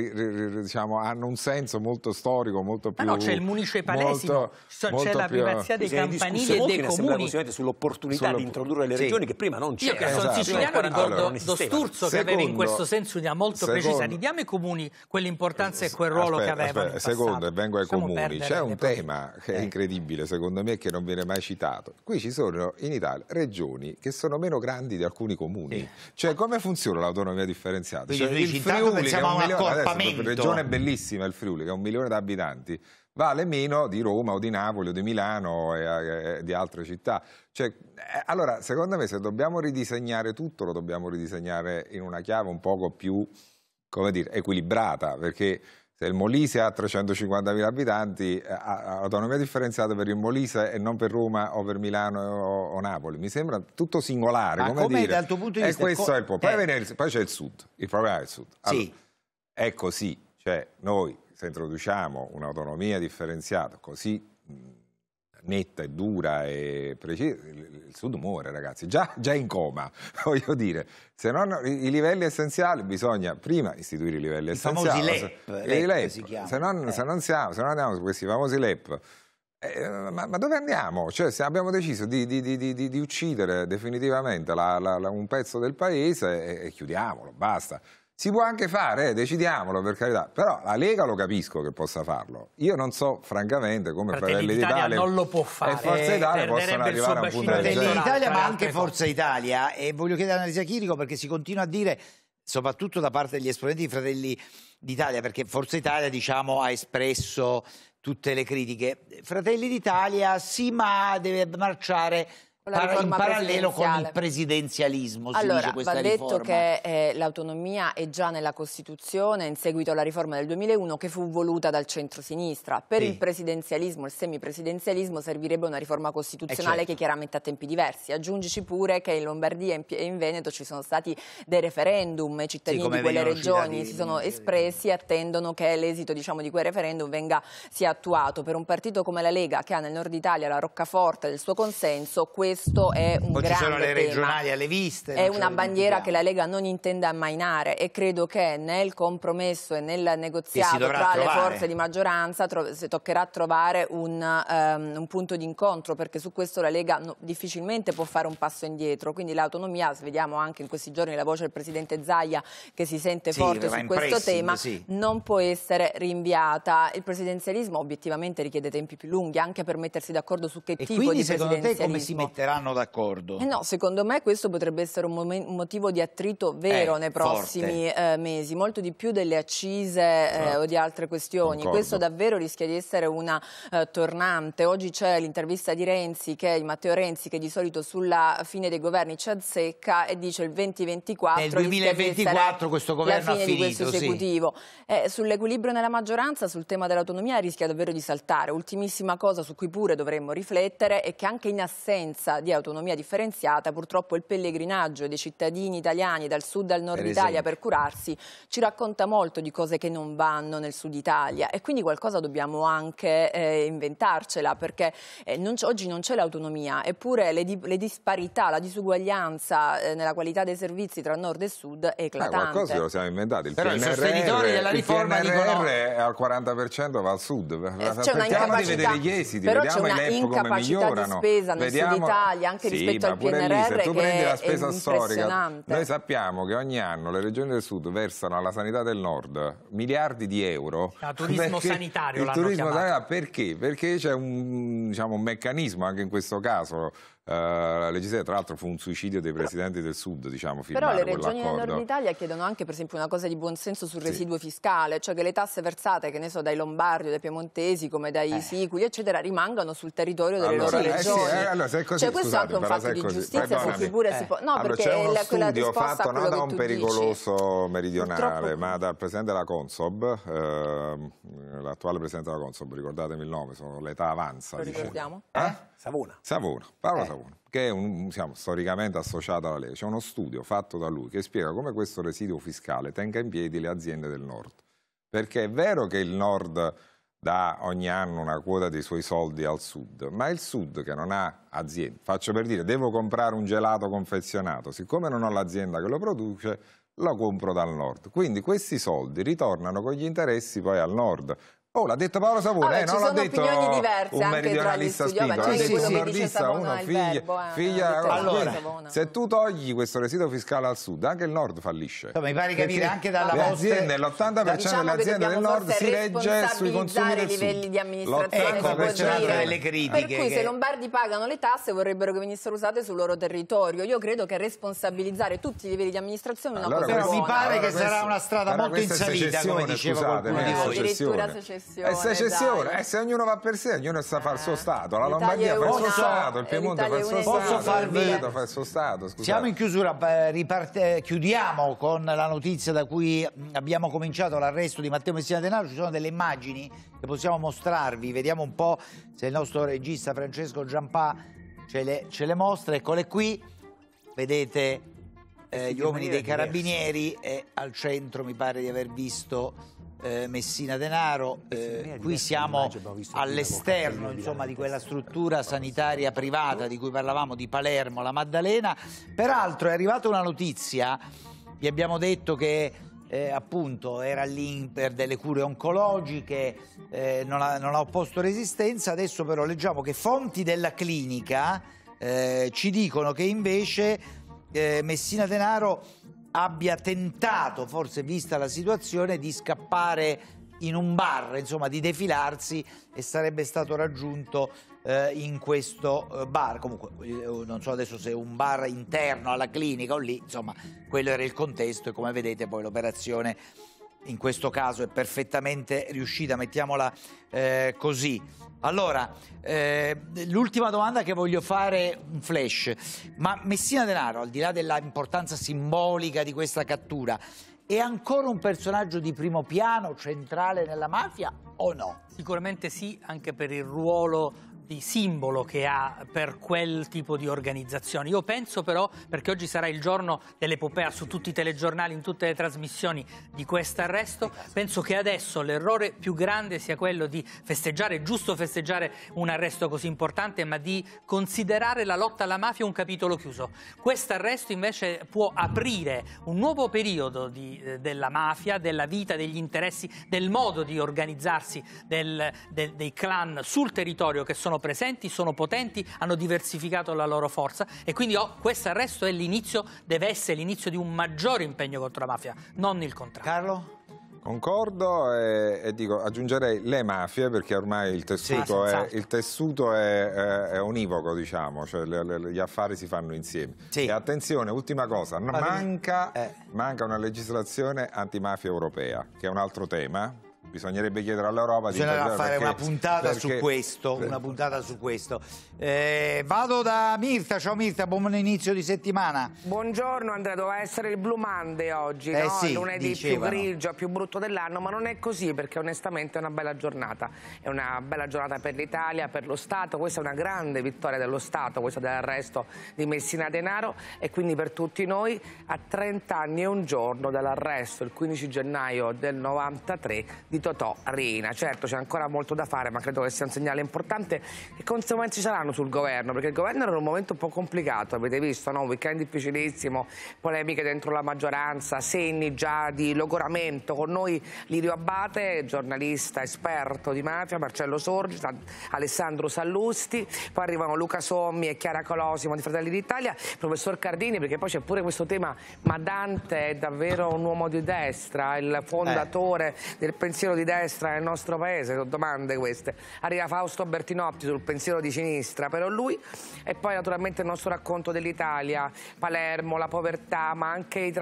diciamo, hanno un senso molto storico, molto più... Ma no, c'è il municipalesimo, c'è la privazia dei campanili e dei comuni. sull'opportunità Sulla... di introdurre le regioni sì. che prima non c'erano. Io che sono esatto. siciliano ricordo allora, Dosturzo che aveva in questo senso un'idea molto secondo, precisa, ridiamo ai comuni quell'importanza e quel ruolo aspetta, che avevano Secondo, e vengo ai Possiamo comuni, c'è un tema che è eh. incredibile secondo secondo me, che non viene mai citato. Qui ci sono in Italia regioni che sono meno grandi di alcuni comuni. Sì. Cioè, come funziona l'autonomia differenziata? cioè, il Friuli, che è un milione, adesso, regione bellissima il Friuli, che ha un milione di abitanti, vale meno di Roma o di Napoli o di Milano e, e di altre città. Cioè, eh, allora, secondo me, se dobbiamo ridisegnare tutto, lo dobbiamo ridisegnare in una chiave un poco più, come dire, equilibrata, perché se il Molise ha 350.000 abitanti, eh, ha autonomia differenziata per il Molise e non per Roma o per Milano o, o Napoli. Mi sembra tutto singolare. Ma come, come dire. dal tuo punto di vista? E questo è il problema. Poi, eh. poi c'è il Sud, il problema è il Sud. Allora, sì. È così, cioè noi se introduciamo un'autonomia differenziata così netta e dura e precisa, il sud tumore ragazzi, già, già, in coma, voglio dire, se non i livelli essenziali bisogna prima istituire i livelli I essenziali, LEP, LEP, LEP, se, non, eh. se, non siamo, se non andiamo su questi famosi LEP, eh, ma, ma, dove andiamo? Cioè, se abbiamo deciso di, di, di, di uccidere definitivamente la, la, la, un pezzo del paese, eh, eh chiudiamolo, basta. Si può anche fare, eh, decidiamolo per carità, però la Lega lo capisco che possa farlo. Io non so francamente come Fratelli, Fratelli d'Italia non lo può fare. E Forza eh, Italia possono arrivare a un punto Fratelli d'Italia ma anche Forza Italia e voglio chiedere a Chirico perché si continua a dire soprattutto da parte degli esponenti di Fratelli d'Italia perché Forza Italia diciamo ha espresso tutte le critiche. Fratelli d'Italia sì ma deve marciare in parallelo con il presidenzialismo allora, va detto che eh, l'autonomia è già nella Costituzione in seguito alla riforma del 2001 che fu voluta dal centro-sinistra. Per sì. il presidenzialismo, il semipresidenzialismo servirebbe una riforma costituzionale eh, certo. che chiaramente ha tempi diversi. Aggiungici pure che in Lombardia e in Veneto ci sono stati dei referendum, i cittadini sì, di quelle regioni si sono espressi e attendono che l'esito diciamo, di quel referendum venga, sia attuato. Per un partito come la Lega che ha nel nord Italia la roccaforte del suo consenso, questo questo è un Poi grande ci sono le regionali alle viste. È una bandiera che la Lega non intende ammainare e credo che nel compromesso e nel negoziato tra trovare. le forze di maggioranza si toccherà trovare un, um, un punto di incontro perché su questo la Lega no, difficilmente può fare un passo indietro. Quindi l'autonomia, vediamo anche in questi giorni la voce del Presidente Zaia che si sente sì, forte su questo tema, sì. non può essere rinviata. Il presidenzialismo obiettivamente richiede tempi più lunghi anche per mettersi d'accordo su che e tipo di presidenzialismo. Te come si mette metteranno d'accordo. Eh no, secondo me questo potrebbe essere un, motivo di attrito vero eh, nei prossimi eh, mesi, molto di più delle accise eh, o di altre questioni. Concordo. Questo davvero rischia di essere una eh, tornante. Oggi c'è l'intervista di Renzi, che, di Matteo Renzi, che di solito sulla fine dei governi ci azzecca e dice il 2024. Nel 2024 questo governo ha finito. Sì. Eh, sull'equilibrio nella maggioranza, sul tema dell'autonomia rischia davvero di saltare. Ultimissima cosa su cui pure dovremmo riflettere è che anche in assenza di autonomia differenziata, purtroppo il pellegrinaggio dei cittadini italiani dal sud al nord per Italia per curarsi ci racconta molto di cose che non vanno nel sud Italia e quindi qualcosa dobbiamo anche eh, inventarcela perché eh, non oggi non c'è l'autonomia, eppure le, di le, disparità, la disuguaglianza eh, nella qualità dei servizi tra nord e sud è eh, eclatante. Ma qualcosa lo siamo inventati, il Però PNRR, i sostenitori della riforma il PNRR dicono... al 40% va al sud, eh, c'è una di vedere gli esiti, però c'è una incapacità di spesa nel vediamo, sud Italia l'Italia anche sì, rispetto al PNRR lì, tu prendi la spesa storica, noi sappiamo che ogni anno le regioni del sud versano alla sanità del nord miliardi di euro. Il turismo sanitario il turismo sanitario ah, perché? Perché c'è un, diciamo, un meccanismo anche in questo caso eh, legislative. Tra l'altro fu un suicidio dei presidenti del Sud, diciamo, Però le regioni del Nord Italia chiedono anche, per esempio, una cosa di buonsenso sul residuo fiscale, cioè che le tasse versate, che ne so, dai lombardi, dai piemontesi, come dai eh. siculi, eccetera, rimangano sul territorio delle allora, loro eh, sì, regioni. Eh, allora, se è così, cioè, questo è anche un fatto di così. giustizia, Perdonami. se figure si eh. può... No, allora, perché c'è uno studio fatto non da un pericoloso dici. meridionale, ma dal presidente della Consob, ehm, l'attuale presidente della Consob, ricordatemi il nome, sono l'età avanza. Lo ricordiamo? Eh? Savona. Savona, Paolo eh. Savona, che è un, diciamo, storicamente associato alla Lega. C'è uno studio fatto da lui che spiega come questo residuo fiscale tenga in piedi le aziende del nord. Perché è vero che il nord dà ogni anno una quota dei suoi soldi al sud, ma il sud che non ha aziende, faccio per dire, devo comprare un gelato confezionato, siccome non ho l'azienda che lo produce, lo compro dal nord. Quindi questi soldi ritornano con gli interessi poi al nord. Oh, l'ha detto Paolo Savone, allora, eh, non l'ha detto un meridionalista spinto, l'ha detto un nordista, uno figlia, figlia eh, allora, se tu togli questo residuo fiscale al sud, anche il nord fallisce. mi pare capire anche dalla vostra... Aziende, l'80% diciamo delle aziende del nord si regge sui consumi del livelli di amministrazione, ecco, delle critiche. Per cui che... se Lombardi pagano le tasse vorrebbero che venissero usate sul loro territorio. Io credo che responsabilizzare tutti i livelli di amministrazione è una cosa cosa Però mi pare che sarà una strada molto in salita, come diceva qualcuno di voi. Addirittura secessione secessione. È secessione, eh, se ognuno va per sé, ognuno sa fare il suo ah. Stato. La Lombardia fa il suo Stato, il Piemonte fa il suo Stato, posso farvi... il Veneto fa il suo Stato. Siamo in chiusura, eh, riparte... Eh, chiudiamo con la notizia da cui mm, abbiamo cominciato l'arresto di Matteo Messina Denaro. Ci sono delle immagini che possiamo mostrarvi, vediamo un po' se il nostro regista Francesco Giampà ce le, ce le mostra. Eccole qui, vedete eh, gli uomini dei carabinieri e eh, al centro mi pare di aver visto eh, Messina Denaro, eh, qui siamo all'esterno insomma, di quella struttura sanitaria privata di cui parlavamo di Palermo, la Maddalena. Peraltro è arrivata una notizia, vi abbiamo detto che eh, appunto era lì per delle cure oncologiche, eh, non ha, non, ha, opposto resistenza, adesso però leggiamo che fonti della clinica eh, ci dicono che invece eh, Messina Denaro abbia tentato, forse vista la situazione, di scappare in un bar, insomma di defilarsi e sarebbe stato raggiunto eh, in questo eh, bar. Comunque eh, non so adesso se un bar interno alla clinica o lì, insomma quello era il contesto e come vedete poi l'operazione in questo caso è perfettamente riuscita, mettiamola eh, così. Allora, eh, l'ultima domanda che voglio fare, un flash, ma Messina Denaro, al di là dell'importanza simbolica di questa cattura, è ancora un personaggio di primo piano, centrale nella mafia o no? Sicuramente sì, anche per il ruolo di simbolo che ha per quel tipo di organizzazione. Io penso però, perché oggi sarà il giorno dell'epopea su tutti i telegiornali, in tutte le trasmissioni di questo arresto, penso che adesso l'errore più grande sia quello di festeggiare, giusto festeggiare un arresto così importante, ma di considerare la lotta alla mafia un capitolo chiuso. Questo arresto invece può aprire un nuovo periodo di, eh, della mafia, della vita, degli interessi, del modo di organizzarsi del, del, dei clan sul territorio che sono sono presenti, sono potenti, hanno diversificato la loro forza e quindi oh, questo arresto è l'inizio, deve essere l'inizio di un maggiore impegno contro la mafia, non il contrario. Carlo? Concordo e, e dico, aggiungerei le mafie perché ormai il tessuto, ah, sì, è, esatto. il tessuto è, è, è, univoco, diciamo, cioè le, le, gli affari si fanno insieme. Sì. E attenzione, ultima cosa, manca, eh. manca una legislazione antimafia europea, che è un altro tema, bisognerebbe chiedere all'Europa di Bisognerà fare perché, una, puntata perché... questo, una certo. puntata su questo, eh, vado da Mirta, ciao Mirta, buon inizio di settimana. Buongiorno Andrea, doveva essere il Blue Monday oggi, eh no? sì, lunedì dicevano. più grigio, più brutto dell'anno, ma non è così perché onestamente è una bella giornata, è una bella giornata per l'Italia, per lo Stato, questa è una grande vittoria dello Stato, questa dell'arresto di Messina Denaro e quindi per tutti noi a 30 anni e un giorno dall'arresto il 15 gennaio del 93 di Totò Rina. Certo c'è ancora molto da fare ma credo che sia un segnale importante. Che conseguenze ci saranno sul governo? Perché il governo era in un momento un po' complicato, avete visto, no? un weekend difficilissimo, polemiche dentro la maggioranza, segni già di logoramento. Con noi Lirio Abbate, giornalista esperto di mafia, Marcello Sorgi, Alessandro Sallusti, poi arrivano Luca Sommi e Chiara Colosimo di Fratelli d'Italia, professor Cardini perché poi c'è pure questo tema ma Dante è davvero un uomo di destra, il fondatore eh. del pensiero pensiero di destra nel nostro paese, sono domande queste. Arriva Fausto Bertinotti sul pensiero di sinistra, però lui e poi naturalmente il nostro racconto dell'Italia, Palermo, la povertà, ma anche i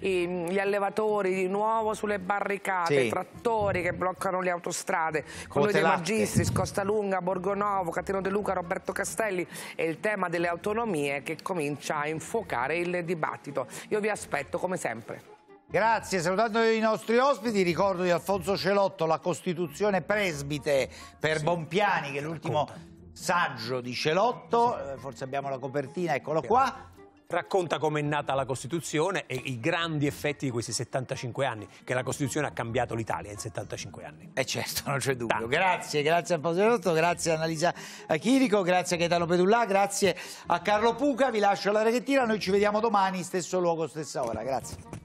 i, gli allevatori di nuovo sulle barricate, sì. i trattori che bloccano le autostrade, quello dei magistri, Costa Lunga, Borgonovo, Catino De Luca, Roberto Castelli e il tema delle autonomie che comincia a infuocare il dibattito. Io vi aspetto come sempre. Grazie, salutando i nostri ospiti, ricordo di Alfonso Celotto, La Costituzione presbite per sì, Bompiani, che è l'ultimo saggio di Celotto, sì. Eh, forse abbiamo la copertina, eccolo qua racconta com'è nata la Costituzione e i grandi effetti di questi 75 anni, che la Costituzione ha cambiato l'Italia in 75 anni. E eh, certo, non c'è dubbio. Tanto. Grazie, grazie Alfonso Celotto, grazie a Annalisa Chirico, grazie a Gaetano Pedullà, grazie a Carlo Puca, vi lascio alla reghettina, noi ci vediamo domani, stesso luogo, stessa ora. Grazie.